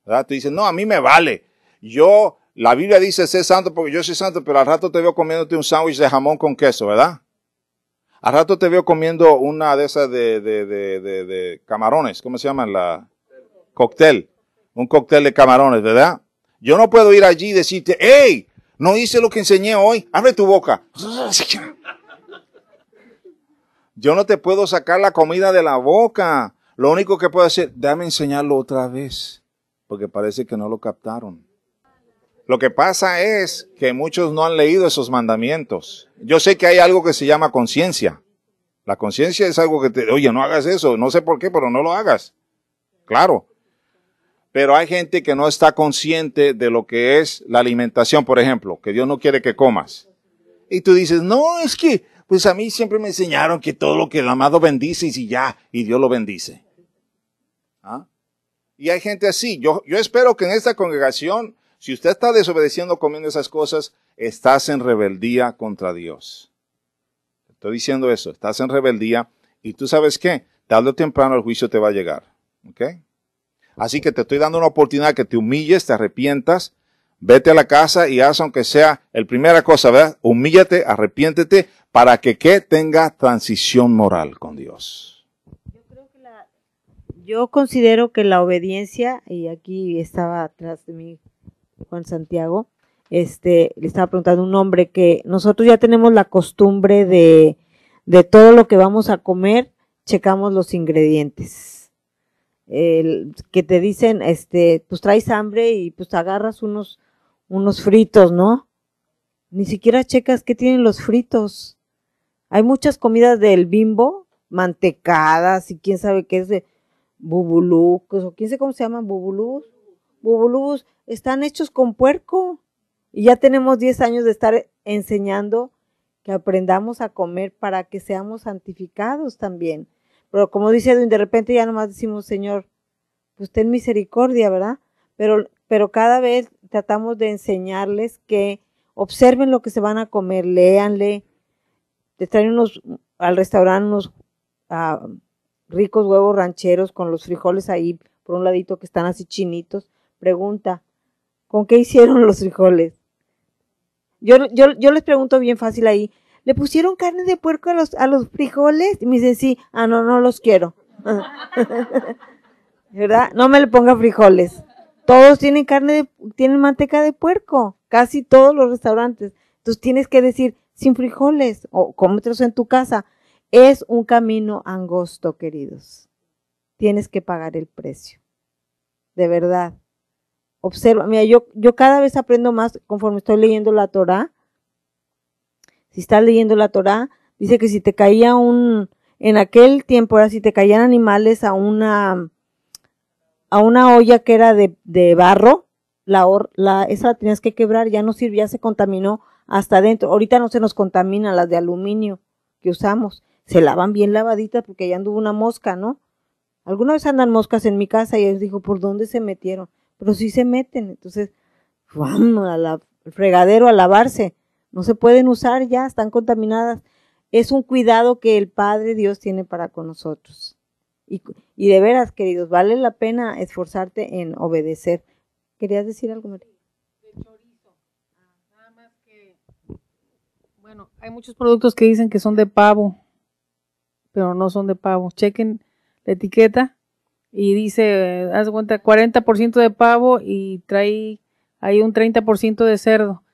¿verdad? Tú dices, no, a mí me vale. Yo, la Biblia dice, sé santo porque yo soy santo, pero al rato te veo comiéndote un sándwich de jamón con queso, ¿verdad? A rato te veo comiendo una de esas de, camarones, ¿cómo se llama? La cóctel. Un cóctel de camarones, ¿verdad? Yo no puedo ir allí y decirte, hey, no hice lo que enseñé hoy, abre tu boca. Yo no te puedo sacar la comida de la boca. Lo único que puedo hacer, dame enseñarlo otra vez, porque parece que no lo captaron. Lo que pasa es que muchos no han leído esos mandamientos. Yo sé que hay algo que se llama conciencia. La conciencia es algo que te, oye, no hagas eso, no sé por qué, pero no lo hagas. Claro. Pero hay gente que no está consciente de lo que es la alimentación, por ejemplo, que Dios no quiere que comas. Y tú dices, no, es que, pues a mí siempre me enseñaron que todo lo que el amado bendice y ya, y Dios lo bendice. ¿Ah? Y hay gente así. Yo, yo espero que en esta congregación si usted está desobedeciendo, comiendo esas cosas, estás en rebeldía contra Dios. Estoy diciendo eso, estás en rebeldía y tú sabes qué, tarde temprano el juicio te va a llegar. Así que te estoy dando una oportunidad que te humilles, te arrepientas, vete a la casa y haz aunque sea el primera cosa, ¿verdad? Humíllate, arrepiéntete para que tenga transición moral con Dios. Yo, creo yo considero que la obediencia, y aquí estaba atrás de mí Juan Santiago, este, le estaba preguntando un hombre que nosotros ya tenemos la costumbre de, de todo lo que vamos a comer, checamos los ingredientes. El, que te dicen, este, pues traes hambre y pues agarras unos, unos fritos, ¿no? Ni siquiera checas qué tienen los fritos. Hay muchas comidas del bimbo, mantecadas y quién sabe qué es de bubulucos o quién sé cómo se llaman bubulús, bubulús están hechos con puerco. Y ya tenemos 10 años de estar enseñando que aprendamos a comer para que seamos santificados también. Pero como dice Edwin, de repente ya nomás decimos, Señor, pues ten misericordia, ¿verdad? Pero, pero cada vez tratamos de enseñarles que observen lo que se van a comer, léanle, te traen unos, al restaurante unos ah, ricos huevos rancheros con los frijoles ahí por un ladito que están así chinitos, pregunta, ¿Con qué hicieron los frijoles? Yo, yo, yo les pregunto bien fácil ahí. ¿Le pusieron carne de puerco a los, a los frijoles? Y me dicen, sí, ah, no, no los quiero. *laughs* ¿Verdad? No me le ponga frijoles. Todos tienen carne, de, tienen manteca de puerco, casi todos los restaurantes. Entonces tienes que decir, sin frijoles, o cómetelos en tu casa. Es un camino angosto, queridos. Tienes que pagar el precio. De verdad. Observa, mira, yo, yo cada vez aprendo más conforme estoy leyendo la Torah. Si estás leyendo la Torah, dice que si te caía un, en aquel tiempo era si te caían animales a una, a una olla que era de, de barro, la, la, esa la tenías que quebrar, ya no sirve, ya se contaminó hasta adentro. Ahorita no se nos contaminan las de aluminio que usamos. Se lavan bien lavaditas porque ya anduvo una mosca, ¿no? Alguna vez andan moscas en mi casa y les dijo, ¿por dónde se metieron? pero sí se meten. Entonces, vamos al fregadero a lavarse. No se pueden usar ya, están contaminadas. Es un cuidado que el Padre Dios tiene para con nosotros. Y, de veras, queridos, vale la pena esforzarte en obedecer. ¿Querías decir algo, María? Ah, bueno, hay muchos productos que dicen que son de pavo, pero no son de pavo. Chequen la etiqueta y dice, haz cuenta, 40% de pavo y trae ahí un 30% de cerdo.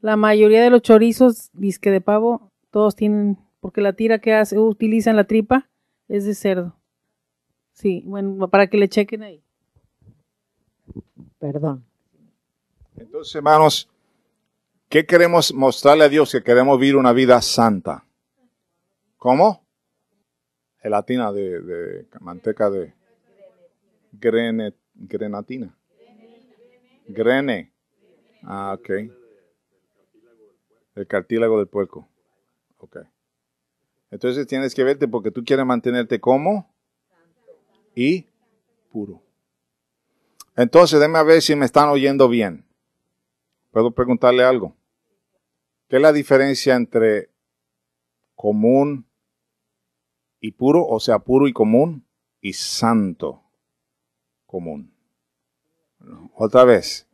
La mayoría de los chorizos, disque de pavo, todos tienen, porque la tira que hace, utilizan la tripa es de cerdo. Sí, bueno, para que le chequen ahí. Perdón. Entonces, hermanos, ¿qué queremos mostrarle a Dios? Que queremos vivir una vida santa. ¿Cómo? Gelatina de, de manteca de grenatina. Grene. Ah, ok. El cartílago del puerco. Ok. Entonces tienes que verte porque tú quieres mantenerte como y puro. Entonces, déme a ver si me están oyendo bien. ¿Puedo preguntarle algo? ¿Qué es la diferencia entre común y puro? O sea, puro y común y santo común. Otra vez,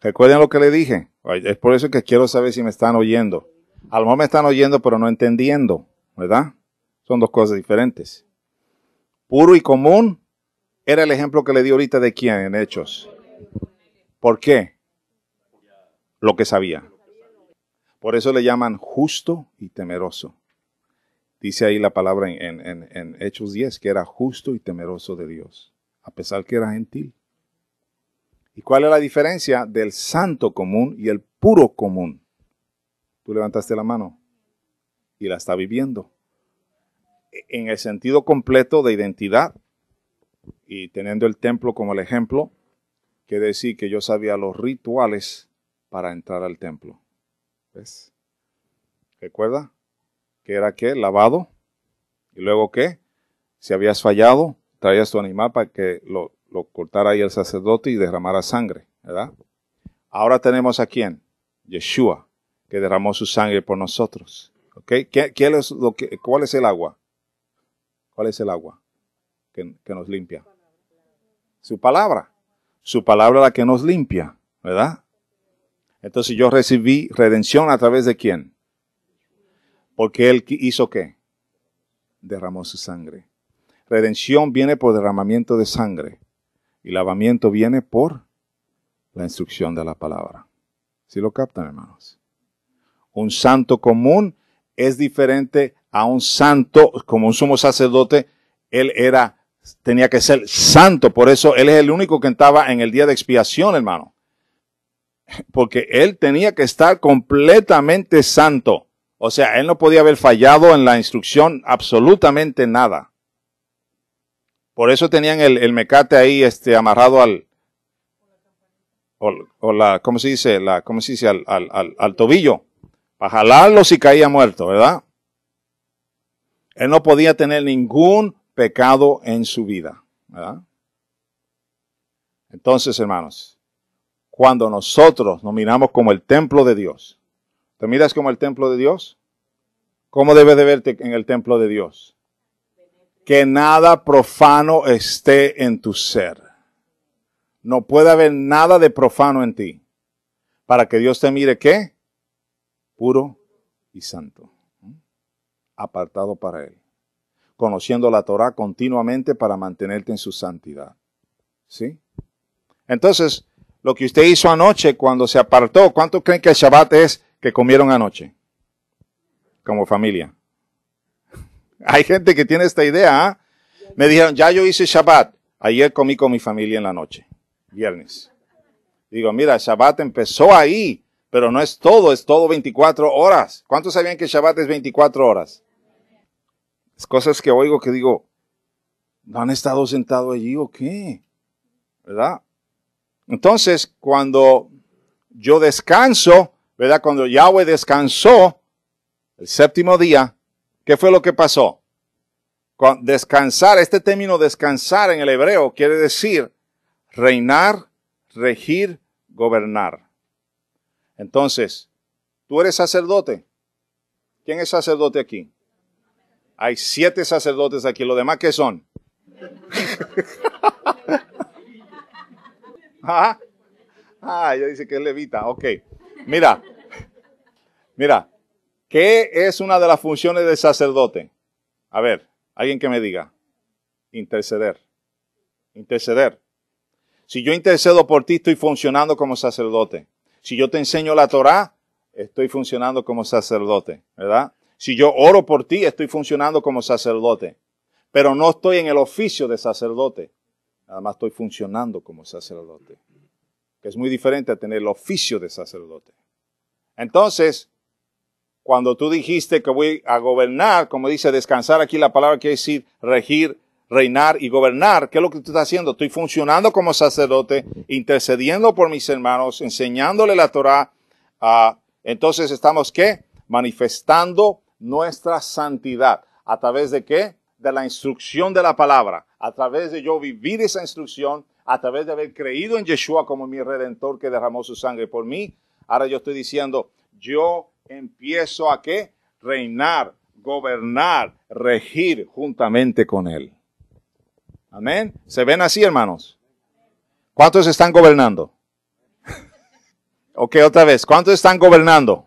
recuerden lo que le dije. Es por eso que quiero saber si me están oyendo. A lo mejor me están oyendo, pero no entendiendo, ¿verdad? Son dos cosas diferentes. Puro y común era el ejemplo que le di ahorita de quién en Hechos. ¿Por qué? Lo que sabía. Por eso le llaman justo y temeroso. Dice ahí la palabra en, en Hechos 10 que era justo y temeroso de Dios a pesar que era gentil. ¿Y cuál es la diferencia del santo común y el puro común? Tú levantaste la mano y la está viviendo. En el sentido completo de identidad y teniendo el templo como el ejemplo, quiere decir que yo sabía los rituales para entrar al templo. ¿Ves? ¿Recuerda? Que era qué? lavado y luego qué? si habías fallado, traía su animal para que lo, cortara ahí el sacerdote y derramara sangre, ¿verdad? Ahora tenemos a quién? Yeshua, que derramó su sangre por nosotros. ¿Qué, es lo que, ¿Cuál es el agua? ¿Cuál es el agua que, nos limpia? Su palabra. Su palabra la que nos limpia, ¿verdad? Entonces yo recibí redención a través de quién? Porque Él hizo qué? Derramó su sangre. Redención viene por derramamiento de sangre y lavamiento viene por la instrucción de la palabra. Si lo captan, hermanos? Un santo común es diferente a un santo, como un sumo sacerdote, él era, tenía que ser santo, por eso él es el único que estaba en el día de expiación, hermano. Porque él tenía que estar completamente santo. O sea, él no podía haber fallado en la instrucción absolutamente nada. Por eso tenían el, mecate ahí este, amarrado al... O, ¿cómo se dice? La, ¿Cómo se dice? Al, al tobillo. Para jalarlo si caía muerto, ¿verdad? Él no podía tener ningún pecado en su vida. ¿verdad? Entonces, hermanos, cuando nosotros nos miramos como el templo de Dios, ¿te miras como el templo de Dios? ¿Cómo debes de verte en el templo de Dios? que nada profano esté en tu ser. No puede haber nada de profano en ti. Para que Dios te mire qué? Puro y santo. Apartado para Él. Conociendo la Torah continuamente para mantenerte en su santidad. ¿Sí? Entonces, lo que usted hizo anoche cuando se apartó, ¿cuánto creen que el Shabbat es que comieron anoche? Como familia. Hay gente que tiene esta idea. ¿ah? Me dijeron, ya yo hice Shabbat. Ayer comí con mi familia en la noche, viernes. Digo, mira, Shabbat empezó ahí, pero no es todo, es todo 24 horas. ¿Cuántos sabían que Shabbat es 24 horas? cosas que oigo que digo, ¿no han estado sentados allí o qué? ¿Verdad? Entonces, cuando yo descanso, ¿verdad? Cuando Yahweh descansó el séptimo día, ¿Qué fue lo que pasó? Descansar, este término descansar en el hebreo quiere decir reinar, regir, gobernar. Entonces, tú eres sacerdote. ¿Quién es sacerdote aquí? Hay siete sacerdotes aquí. ¿Los demás qué son? *laughs* ah, ella ah, dice que es levita. Ok. Mira, mira, ¿Qué es una de las funciones del sacerdote? A ver, alguien que me diga. Interceder. Interceder. Si yo intercedo por ti, estoy funcionando como sacerdote. Si yo te enseño la Torah, estoy funcionando como sacerdote, ¿verdad? Si yo oro por ti, estoy funcionando como sacerdote. Pero no estoy en el oficio de sacerdote. Nada más estoy funcionando como sacerdote. Que es muy diferente a tener el oficio de sacerdote. Entonces, cuando tú dijiste que voy a gobernar, como dice descansar, aquí la palabra quiere decir regir, reinar y gobernar. ¿Qué es lo que tú estás haciendo? Estoy funcionando como sacerdote, intercediendo por mis hermanos, enseñándole la Torah. entonces estamos, ¿qué? Manifestando nuestra santidad. ¿A través de qué? De la instrucción de la palabra. A través de yo vivir esa instrucción, a través de haber creído en Yeshua como mi redentor que derramó su sangre por mí. Ahora yo estoy diciendo, yo empiezo a qué? Reinar, gobernar, regir juntamente con Él. Amén. ¿Se ven así, hermanos? ¿Cuántos están gobernando? *laughs* ok, otra vez. ¿Cuántos están gobernando?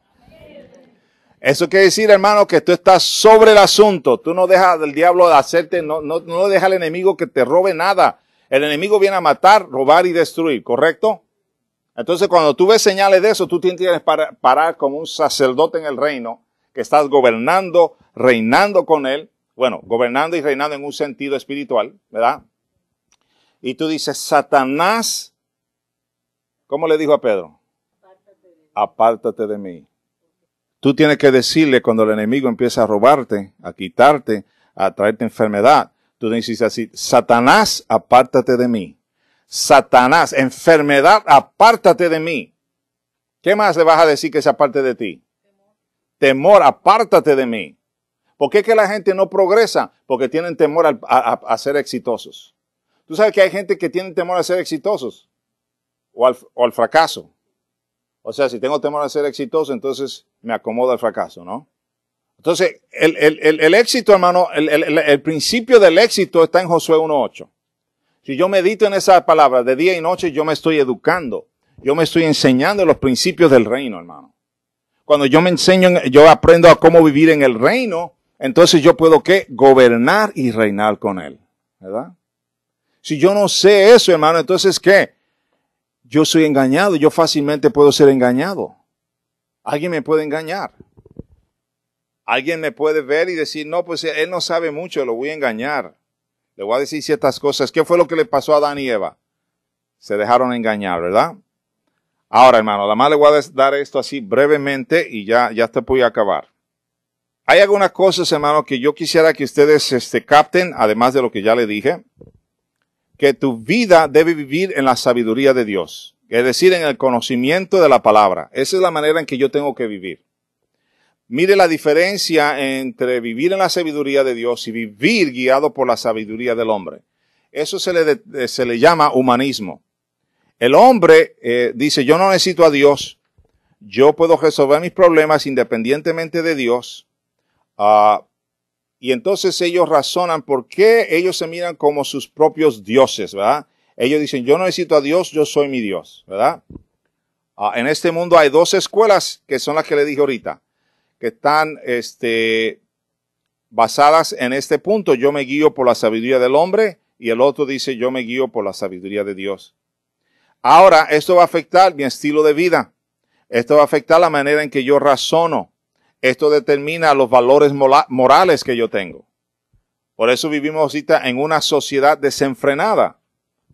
Eso quiere decir, hermano, que tú estás sobre el asunto. Tú no dejas al diablo hacerte, no, no, no deja al enemigo que te robe nada. El enemigo viene a matar, robar y destruir, ¿correcto? Entonces, cuando tú ves señales de eso, tú tienes para parar como un sacerdote en el reino, que estás gobernando, reinando con él, bueno, gobernando y reinando en un sentido espiritual, ¿verdad? Y tú dices, Satanás, ¿cómo le dijo a Pedro? Apártate de mí. Apártate de mí. Tú tienes que decirle cuando el enemigo empieza a robarte, a quitarte, a traerte enfermedad. Tú dices así, Satanás, apártate de mí. Satanás, enfermedad, apártate de mí. ¿Qué más le vas a decir que se aparte de ti? Temor, apártate de mí. ¿Por qué que la gente no progresa? Porque tienen temor a, ser exitosos. Tú sabes que hay gente que tiene temor a ser exitosos o al, fracaso. O sea, si tengo temor a ser exitoso, entonces me acomoda el fracaso, ¿no? Entonces, el, el éxito, hermano, el, principio del éxito está en Josué 1.8. Si yo medito en esas palabras de día y noche, yo me estoy educando. Yo me estoy enseñando los principios del reino, hermano. Cuando yo me enseño, yo aprendo a cómo vivir en el reino, entonces yo puedo qué? Gobernar y reinar con él, ¿verdad? Si yo no sé eso, hermano, entonces qué? Yo soy engañado, yo fácilmente puedo ser engañado. Alguien me puede engañar. Alguien me puede ver y decir, no, pues él no sabe mucho, lo voy a engañar. Le voy a decir ciertas cosas. ¿Qué fue lo que le pasó a Dan y Eva? Se dejaron engañar, ¿verdad? Ahora, hermano, nada más le voy a dar esto así brevemente y ya, ya te voy a acabar. Hay algunas cosas, hermano, que yo quisiera que ustedes este, capten, además de lo que ya le dije, que tu vida debe vivir en la sabiduría de Dios, es decir, en el conocimiento de la palabra. Esa es la manera en que yo tengo que vivir. Mire la diferencia entre vivir en la sabiduría de Dios y vivir guiado por la sabiduría del hombre. Eso se le, se le llama humanismo. El hombre eh, dice, yo no necesito a Dios, yo puedo resolver mis problemas independientemente de Dios. Uh, y entonces ellos razonan por qué ellos se miran como sus propios dioses, ¿verdad? Ellos dicen, yo no necesito a Dios, yo soy mi Dios, ¿verdad? Ah, en este mundo hay dos escuelas que son las que le dije ahorita que están este, basadas en este punto. Yo me guío por la sabiduría del hombre y el otro dice yo me guío por la sabiduría de Dios. Ahora, esto va a afectar mi estilo de vida. Esto va a afectar la manera en que yo razono. Esto determina los valores morales que yo tengo. Por eso vivimos en una sociedad desenfrenada.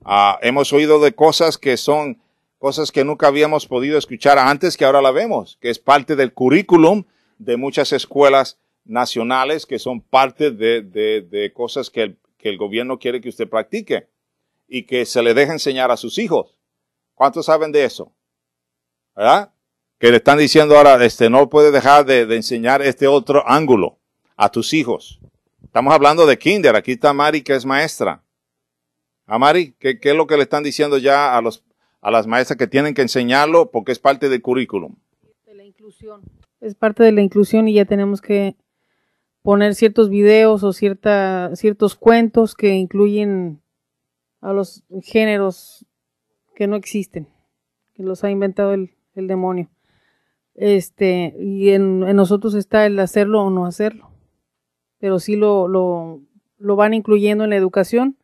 Ah, hemos oído de cosas que son cosas que nunca habíamos podido escuchar antes que ahora la vemos, que es parte del currículum de muchas escuelas nacionales que son parte de, cosas que el, que el, gobierno quiere que usted practique y que se le deje enseñar a sus hijos. ¿Cuántos saben de eso? ¿Verdad? Que le están diciendo ahora, este, no puede dejar de, enseñar este otro ángulo a tus hijos. Estamos hablando de kinder. Aquí está Mari, que es maestra. A ¿Ah, Mari, ¿qué, es lo que le están diciendo ya a, los, a las maestras que tienen que enseñarlo porque es parte del currículum? la inclusión es parte de la inclusión y ya tenemos que poner ciertos videos o cierta, ciertos cuentos que incluyen a los géneros que no existen, que los ha inventado el, el demonio. Este, y en, nosotros está el hacerlo o no hacerlo. Pero sí lo, lo, lo van incluyendo en la educación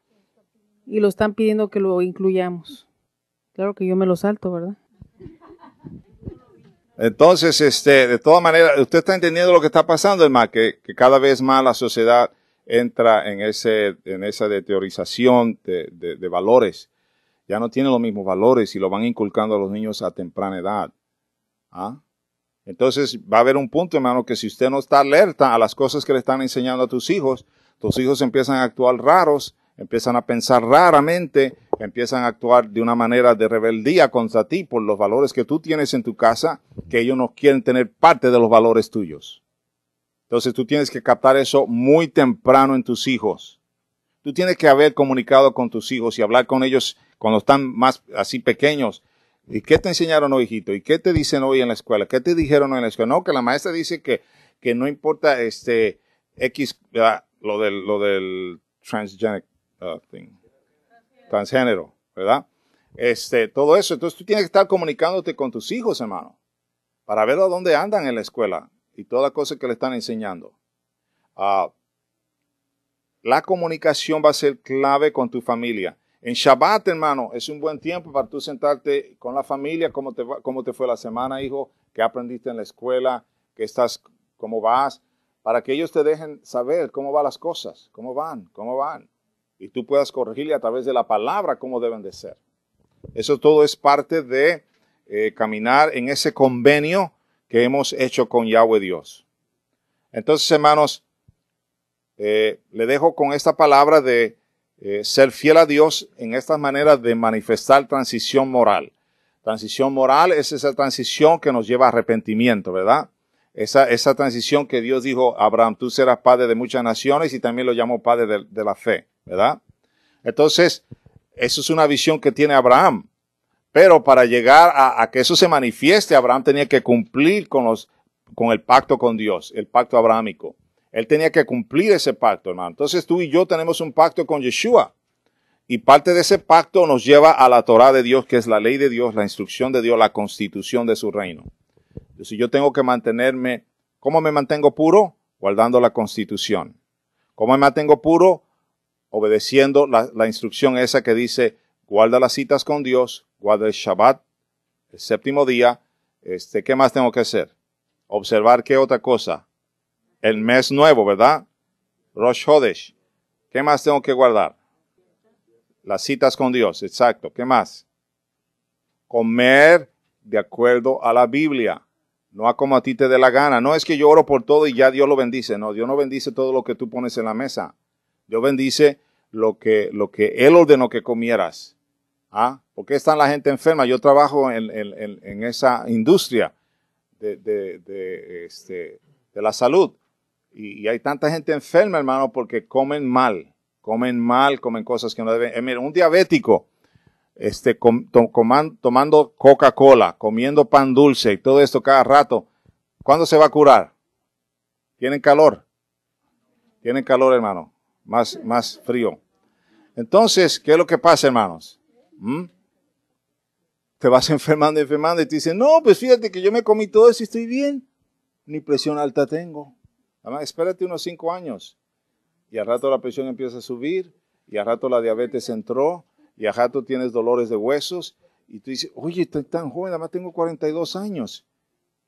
y lo están pidiendo que lo incluyamos. Claro que yo me lo salto, ¿verdad? Entonces, este, de todas manera, usted está entendiendo lo que está pasando, hermano, que, que cada vez más la sociedad entra en ese, en esa deteriorización de, de, de valores. Ya no tiene los mismos valores y lo van inculcando a los niños a temprana edad. ¿Ah? Entonces va a haber un punto, hermano, que si usted no está alerta a las cosas que le están enseñando a tus hijos, tus hijos empiezan a actuar raros empiezan a pensar raramente, empiezan a actuar de una manera de rebeldía contra ti por los valores que tú tienes en tu casa, que ellos no quieren tener parte de los valores tuyos. Entonces tú tienes que captar eso muy temprano en tus hijos. Tú tienes que haber comunicado con tus hijos y hablar con ellos cuando están más así pequeños. ¿Y qué te enseñaron hoy, hijito? ¿Y qué te dicen hoy en la escuela? ¿Qué te dijeron hoy en la escuela? No, que la maestra dice que, que no importa este X, lo del, lo del transgenic, Ah, Transgénero, ¿verdad? Este, todo eso. Entonces tú tienes que estar comunicándote con tus hijos, hermano, para ver a dónde andan en la escuela y las cosas que le están enseñando. Ah, la comunicación va a ser clave con tu familia. En Shabbat, hermano, es un buen tiempo para tú sentarte con la familia, cómo te, cómo te fue la semana, hijo, qué aprendiste en la escuela, qué estás, cómo vas, para que ellos te dejen saber cómo van las cosas, cómo van, cómo van y tú puedas corregirle a través de la palabra cómo deben de ser. Eso todo es parte de eh, caminar en ese convenio que hemos hecho con Yahweh Dios. Entonces, hermanos, eh, le dejo con esta palabra de eh, ser fiel a Dios en estas maneras de manifestar transición moral. Transición moral es esa transición que nos lleva a arrepentimiento, ¿verdad? Esa, transición que Dios dijo, Abraham, tú serás padre de muchas naciones y también lo llamó padre de la fe. ¿verdad? Entonces, eso es una visión que tiene Abraham. Pero para llegar a, que eso se manifieste, Abraham tenía que cumplir con, los, con el pacto con Dios, el pacto abrahámico. Él tenía que cumplir ese pacto, hermano. Entonces tú y yo tenemos un pacto con Yeshua. Y parte de ese pacto nos lleva a la Torah de Dios, que es la ley de Dios, la instrucción de Dios, la constitución de su reino. Si yo tengo que mantenerme, ¿cómo me mantengo puro? Guardando la constitución. ¿Cómo me mantengo puro? obedeciendo la, instrucción esa que dice, guarda las citas con Dios, guarda el Shabbat, el séptimo día, este, ¿qué más tengo que hacer? Observar qué otra cosa. El mes nuevo, ¿verdad? Rosh Hodesh. ¿Qué más tengo que guardar? Las citas con Dios, exacto. ¿Qué más? Comer de acuerdo a la Biblia, no a como a ti te dé la gana. No es que yo oro por todo y ya Dios lo bendice. No, Dios no bendice todo lo que tú pones en la mesa. Dios bendice lo que, lo que Él ordenó que comieras. ¿Ah? ¿Por qué están la gente enferma? Yo trabajo en, esa industria de, este, la salud. Y, hay tanta gente enferma, hermano, porque comen mal. Comen mal, comen cosas que no deben. Eh, mira, un diabético, este, tomando Coca-Cola, comiendo pan dulce y todo esto cada rato, ¿cuándo se va a curar? ¿Tienen calor? Tienen calor, hermano más, frío. Entonces, ¿qué es lo que pasa, hermanos? ¿Mm? Te vas *laughs* enfermando, enfermando y te dicen, no, pues fíjate que yo me comí todo eso y estoy bien. Ni presión alta tengo. Además, espérate unos cinco años. Y al rato la presión empieza a subir, y al rato la diabetes entró, y al rato tienes dolores de huesos, y tú dices, oye, estoy tan joven, además tengo 42 años,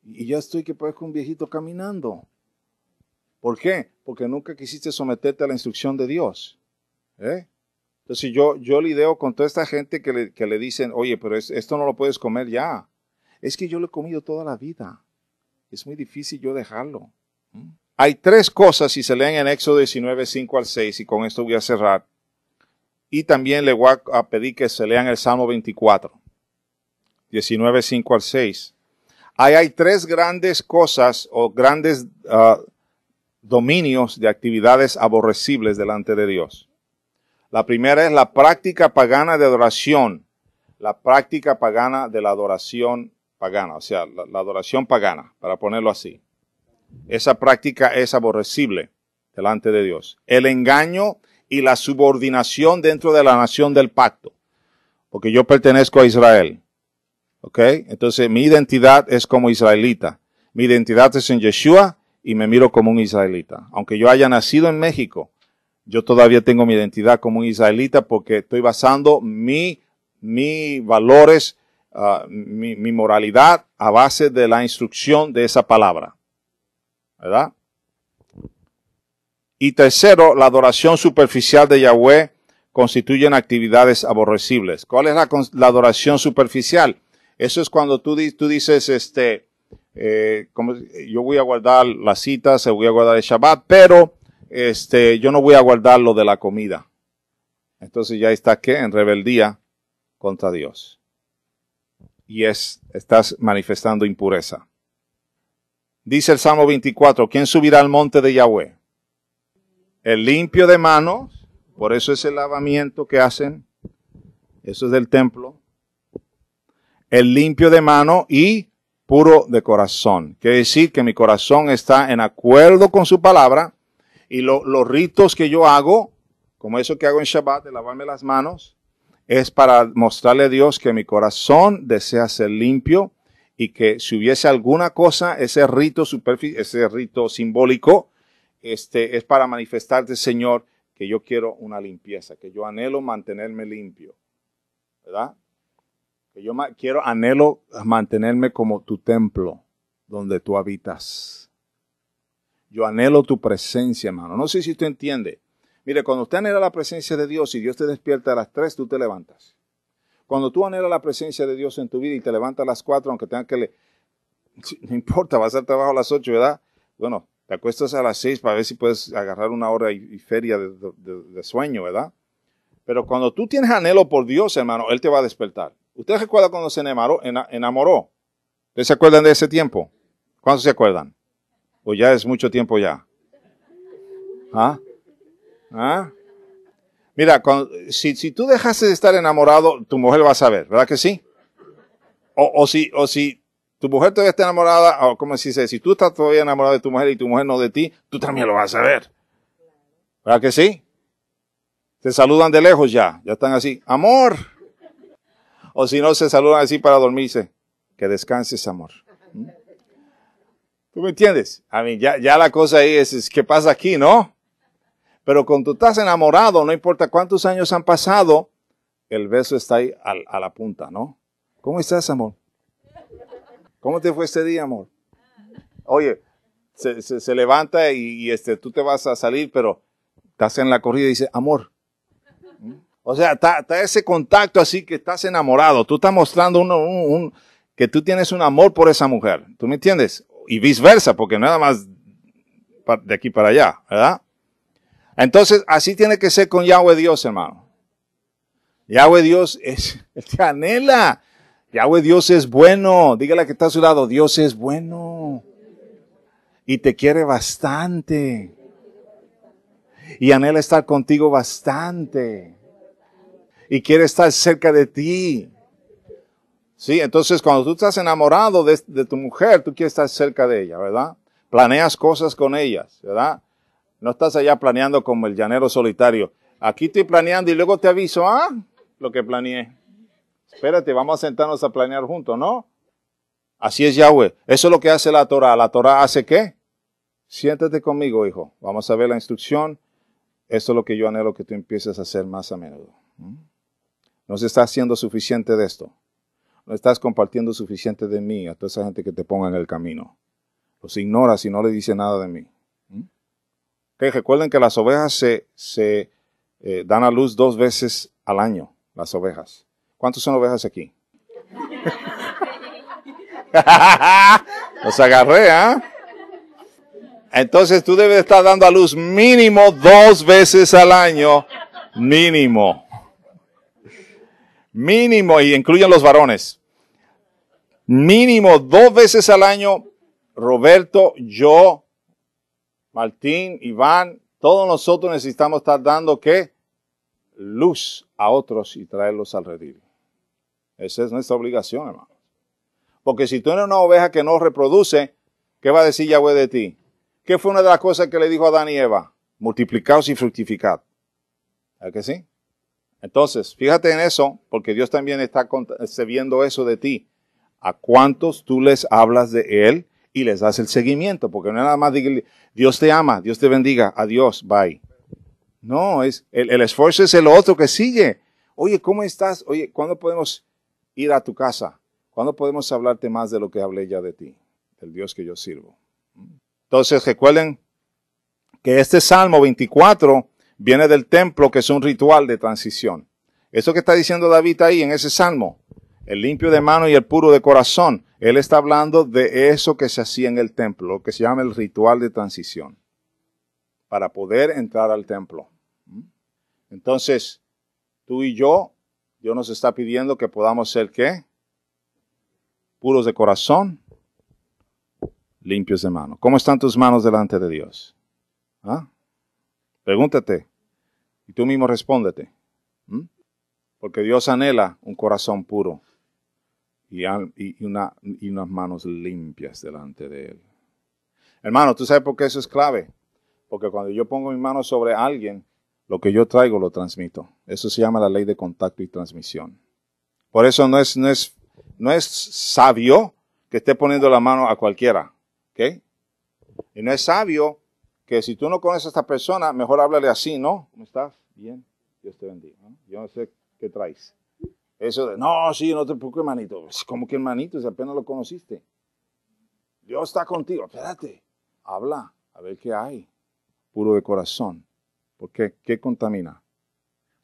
y ya estoy que parezco un viejito caminando. ¿Por qué? Porque nunca quisiste someterte a la instrucción de Dios. ¿eh? Entonces yo, yo lideo con toda esta gente que le, dicen, oye, pero esto no lo puedes comer ya. Es que yo lo he comido toda la vida. Es muy difícil yo dejarlo. Hay tres cosas, si se leen en Éxodo 19, 5 al 6, y con esto voy a cerrar. Y también le voy a pedir que se lean el Salmo 24, 19, 5 al 6. Ahí hay tres grandes cosas o grandes ah, dominios de actividades aborrecibles delante de Dios. La primera es la práctica pagana de adoración, la práctica pagana de la adoración pagana, o sea, la, adoración pagana, para ponerlo así. Esa práctica es aborrecible delante de Dios. El engaño y la subordinación dentro de la nación del pacto, porque yo pertenezco a Israel. ¿Ok? Entonces mi identidad es como israelita. Mi identidad es en Yeshua y me miro como un israelita. Aunque yo haya nacido en México, yo todavía tengo mi identidad como un israelita porque estoy basando mi, mis valores, ah, mi, moralidad a base de la instrucción de esa palabra. ¿Verdad? Y tercero, la adoración superficial de Yahweh constituyen actividades aborrecibles. ¿Cuál es la, adoración superficial? Eso es cuando tú, tú dices, este, eh, como, eh, yo voy a guardar las citas, voy a guardar el Shabbat, pero este, yo no voy a guardar lo de la comida. Entonces ya está, que en rebeldía contra Dios. Y es, estás manifestando impureza. Dice el Salmo 24, ¿quién subirá al monte de Yahweh? El limpio de manos, por eso es el lavamiento que hacen, eso es del templo. El limpio de mano y puro de corazón. Quiere decir que mi corazón está en acuerdo con su palabra y los ritos que yo hago, como eso que hago en Shabbat, de lavarme las manos, es para mostrarle a Dios que mi corazón desea ser limpio y que si hubiese alguna cosa, ese rito ese rito simbólico, este es para manifestarte, Señor, que yo quiero una limpieza, que yo anhelo mantenerme limpio. ¿Verdad? Que yo quiero, anhelo mantenerme como tu templo donde tú habitas. Yo anhelo tu presencia, hermano. No sé si tú entiende. Mire, cuando usted anhela la presencia de Dios y Dios te despierta a las tres, tú te levantas. Cuando tú anhelas la presencia de Dios en tu vida y te levantas a las cuatro, aunque tengas que... Le... No importa, vas al trabajo a las 8, ¿verdad? Bueno, te acuestas a las seis para ver si puedes agarrar una hora y, feria de sueño, ¿verdad? Pero cuando tú tienes anhelo por Dios, hermano, Él te va a despertar. ¿Ustedes recuerdan cuando se enamoró? enamoró? ¿Ustedes se acuerdan de ese tiempo? ¿Cuántos se acuerdan? ¿O pues ya es mucho tiempo ya? ¿Ah? ¿Ah? Mira, si, si, tú dejaste de estar enamorado, tu mujer va a saber, ¿verdad que sí? O, o si, o si tu mujer todavía está enamorada, o como se dice, si tú estás todavía enamorado de tu mujer y tu mujer no de ti, tú también lo vas a saber. ¿Verdad que sí? Te saludan de lejos ya, ya están así, amor. O si no, se saludan así para dormirse. Que descanses, amor. ¿Mm? ¿Tú me entiendes? A mí ya, la cosa ahí es, que ¿qué pasa aquí, no? Pero cuando estás enamorado, no importa cuántos años han pasado, el beso está ahí a, la punta, ¿no? ¿Cómo estás, amor? ¿Cómo te fue este día, amor? Oye, se, levanta y, este, tú te vas a salir, pero estás en la corrida y dice, amor, o sea, está, ese contacto así que estás enamorado. Tú estás mostrando uno, que tú tienes un amor por esa mujer. ¿Tú me entiendes? Y viceversa, porque nada más de aquí para allá, ¿verdad? Entonces, así tiene que ser con Yahweh Dios, hermano. Yahweh Dios es, *laughs* te anhela. Yahweh Dios es bueno. Dígale que está a su lado, Dios es bueno. Y te quiere bastante. Y anhela estar contigo bastante y quiere estar cerca de ti. Sí, entonces cuando tú estás enamorado de, tu mujer, tú quieres estar cerca de ella, ¿verdad? Planeas cosas con ellas, ¿verdad? No estás allá planeando como el llanero solitario. Aquí estoy planeando y luego te aviso, ah, lo que planeé. Espérate, vamos a sentarnos a planear juntos, ¿no? Así es Yahweh. Eso es lo que hace la Torah. ¿La Torah hace qué? Siéntate conmigo, hijo. Vamos a ver la instrucción. Eso es lo que yo anhelo que tú empieces a hacer más a menudo. ¿Mm? No se está haciendo suficiente de esto. No estás compartiendo suficiente de mí a toda esa gente que te ponga en el camino. Los ignoras y no le dice nada de mí. ¿Mm? recuerden que las ovejas se, eh, dan a luz dos veces al año. Las ovejas. ¿Cuántos son ovejas aquí? *laughs* Los agarré, ¿ah? Entonces tú debes estar dando a luz mínimo dos veces al año, mínimo mínimo, y incluyen los varones, mínimo dos veces al año, Roberto, yo, Martín, Iván, todos nosotros necesitamos estar dando que luz a otros y traerlos al redil. Esa es nuestra obligación, hermano. Porque si tú eres una oveja que no reproduce, ¿qué va a decir Yahweh de ti? ¿Qué fue una de las cosas que le dijo a Adán y Eva? Multiplicaos y fructificad. ¿A que sí? Entonces, fíjate en eso, porque Dios también está viendo eso de ti. ¿A cuántos tú les hablas de Él y les das el seguimiento? Porque no es nada más Dios te ama, Dios te bendiga, adiós, bye. No, es, el, el esfuerzo es el otro que sigue. Oye, ¿cómo estás? Oye, ¿cuándo podemos ir a tu casa? ¿Cuándo podemos hablarte más de lo que hablé ya de ti? Del Dios que yo sirvo. Entonces, recuerden que este Salmo 24 viene del templo, que es un ritual de transición. Eso que está diciendo David ahí en ese salmo, el limpio de mano y el puro de corazón, él está hablando de eso que se hacía en el templo, lo que se llama el ritual de transición, para poder entrar al templo. ¿Mm? Entonces, tú y yo, Dios nos está pidiendo que podamos ser qué? Puros de corazón, limpios de mano. ¿Cómo están tus manos delante de Dios? ¿Ah? Pregúntate, y tú mismo respóndete. Porque Dios anhela un corazón puro y, y, unas manos limpias delante de Él. Hermano, ¿tú sabes por qué eso es clave? Porque cuando yo pongo mi mano sobre alguien, lo que yo traigo lo transmito. Eso se llama la ley de contacto y transmisión. Por eso no es, no es, no es sabio que esté poniendo la mano a cualquiera. ¿Ok? Y no es sabio que si tú no conoces a esta persona, mejor háblale así, ¿no? ¿Cómo estás? Bien, Dios te bendiga. Yo no sé qué traes. Eso de, no, sí, no te preocupes, hermanito. Como que hermanito, si apenas lo conociste. Dios está contigo, espérate. Habla, a ver qué hay. Puro de corazón. Porque, ¿qué contamina?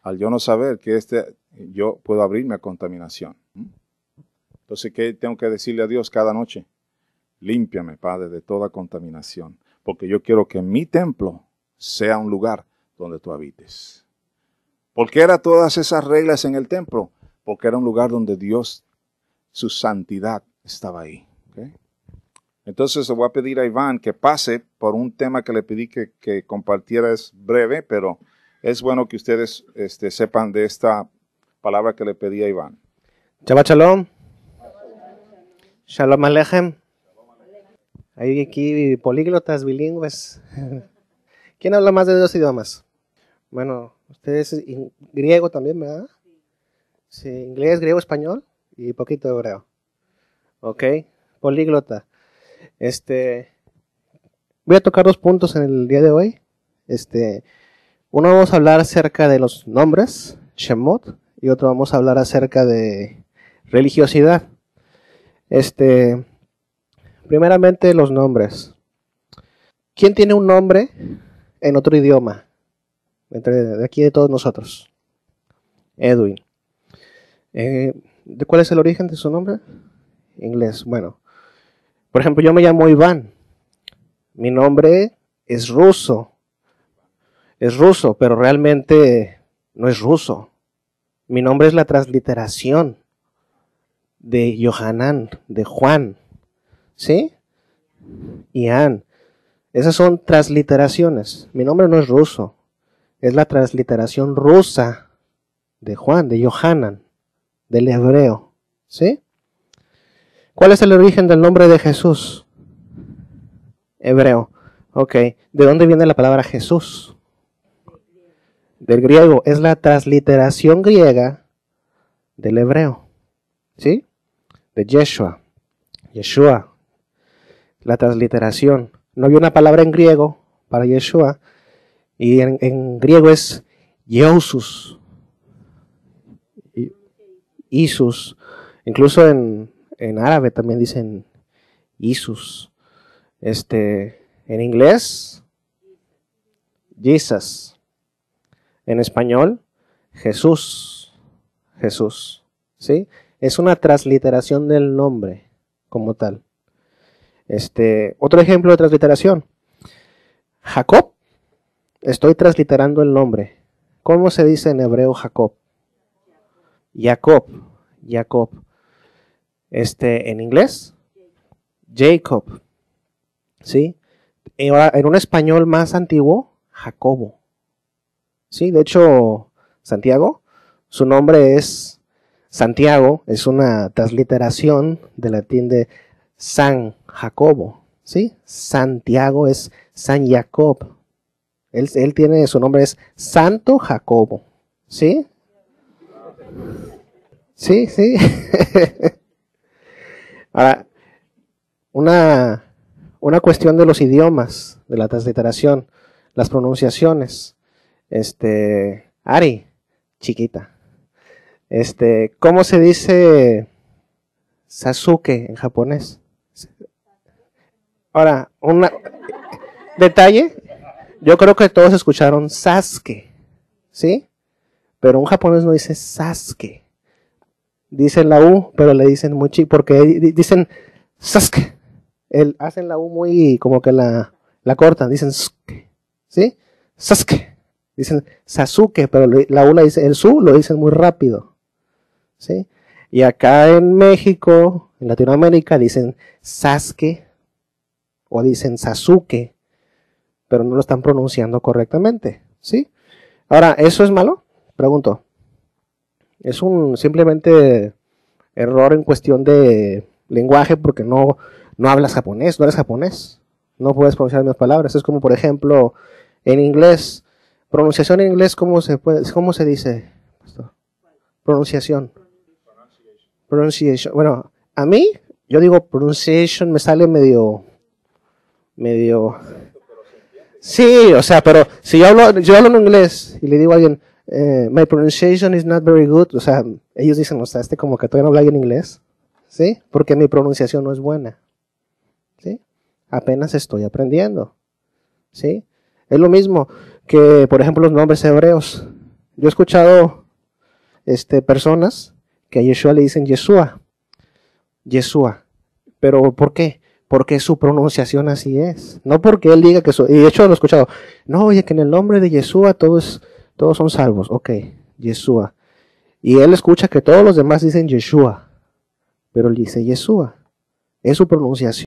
Al yo no saber que este, yo puedo abrirme a contaminación. Entonces, ¿qué tengo que decirle a Dios cada noche? Límpiame, Padre, de toda contaminación porque yo quiero que mi templo sea un lugar donde tú habites. ¿Por qué eran todas esas reglas en el templo? Porque era un lugar donde Dios, su santidad, estaba ahí. Entonces le voy a pedir a Iván que pase por un tema que le pedí que, compartiera, es breve, pero es bueno que ustedes este, sepan de esta palabra que le pedí a Iván. Shabbat shalom. Shalom alejem. Hay aquí políglotas, bilingües. *laughs* ¿Quién habla más de dos idiomas? Bueno, ustedes griego también, ¿verdad? Sí, inglés, griego, español y poquito hebreo. Ok, políglota. Este, voy a tocar dos puntos en el día de hoy. Este, uno vamos a hablar acerca de los nombres, Shemot, y otro vamos a hablar acerca de religiosidad. Este, Primeramente los nombres. ¿Quién tiene un nombre en otro idioma? Entre, de aquí de todos nosotros. Edwin. Eh, ¿De cuál es el origen de su nombre? Inglés. Bueno. Por ejemplo, yo me llamo Iván. Mi nombre es ruso. Es ruso, pero realmente no es ruso. Mi nombre es la transliteración de Yohanan, de Juan. ¿sí? Ian. Esas son transliteraciones. Mi nombre no es ruso, es la transliteración rusa de Juan, de Johanan, del hebreo, ¿sí? ¿Cuál es el origen del nombre de Jesús? Hebreo. Ok, ¿de dónde viene la palabra Jesús? Del griego. Es la transliteración griega del hebreo. ¿Sí? De Yeshua. Yeshua, la transliteración. No había una palabra en griego para Yeshua, y en, griego es Yeusus. Isus, incluso en, en árabe también dicen Isus. Este, en inglés, Jesus. En español, Jesús. Jesús. ¿Sí? Es una transliteración del nombre como tal. Este, otro ejemplo de transliteración. Jacob. Estoy transliterando el nombre. ¿Cómo se dice en hebreo Jacob? Jacob. Jacob. Este, en inglés, Jacob. ¿Sí? En un español más antiguo, Jacobo. ¿Sí? De hecho, Santiago, su nombre es Santiago, es una transliteración del latín de San Jacobo, ¿sí? Santiago es San Jacob. Él, él tiene, su nombre es Santo Jacobo, ¿sí? Sí, sí. *laughs* Ahora, una, una cuestión de los idiomas, de la transliteración, las pronunciaciones. Este, Ari, chiquita. Este, ¿cómo se dice Sasuke en japonés? Ahora, un detalle. Yo creo que todos escucharon Sasuke, ¿sí? Pero un japonés no dice Sasuke. Dicen la U, pero le dicen muy chico, porque dicen Sasuke. El, hacen la U muy como que la, la cortan, dicen Sasuke, ¿sí? Sasuke. Dicen Sasuke, pero la U la dice, el su lo dicen muy rápido, ¿sí? Y acá en México, en Latinoamérica, dicen Sasuke o dicen Sasuke, pero no lo están pronunciando correctamente, ¿sí? Ahora, ¿eso es malo? Pregunto. Es un simplemente error en cuestión de lenguaje porque no, no hablas japonés, no eres japonés. No puedes pronunciar las palabras. Es como, por ejemplo, en inglés. Pronunciación en inglés, ¿cómo se, cómo se dice? Pronunciación. Pronunciation. Bueno, a mí, yo digo pronunciation, me sale medio medio... Sí, o sea, pero si yo hablo, yo hablo en inglés y le digo a alguien, eh, my pronunciation is not very good, o sea, ellos dicen, o sea, este como que todavía no habla en inglés, ¿sí? Porque mi pronunciación no es buena, ¿sí? Apenas estoy aprendiendo, ¿sí? Es lo mismo que, por ejemplo, los nombres hebreos. Yo he escuchado este, personas que a Yeshua le dicen Yeshua, Yeshua, pero ¿por qué? porque su pronunciación así es. No porque él diga que eso. Y de hecho lo he escuchado. No, oye, que en el nombre de Yeshua todos, todos son salvos. Ok, Yeshua. Y él escucha que todos los demás dicen Yeshua. Pero él dice Yeshua. Es su pronunciación.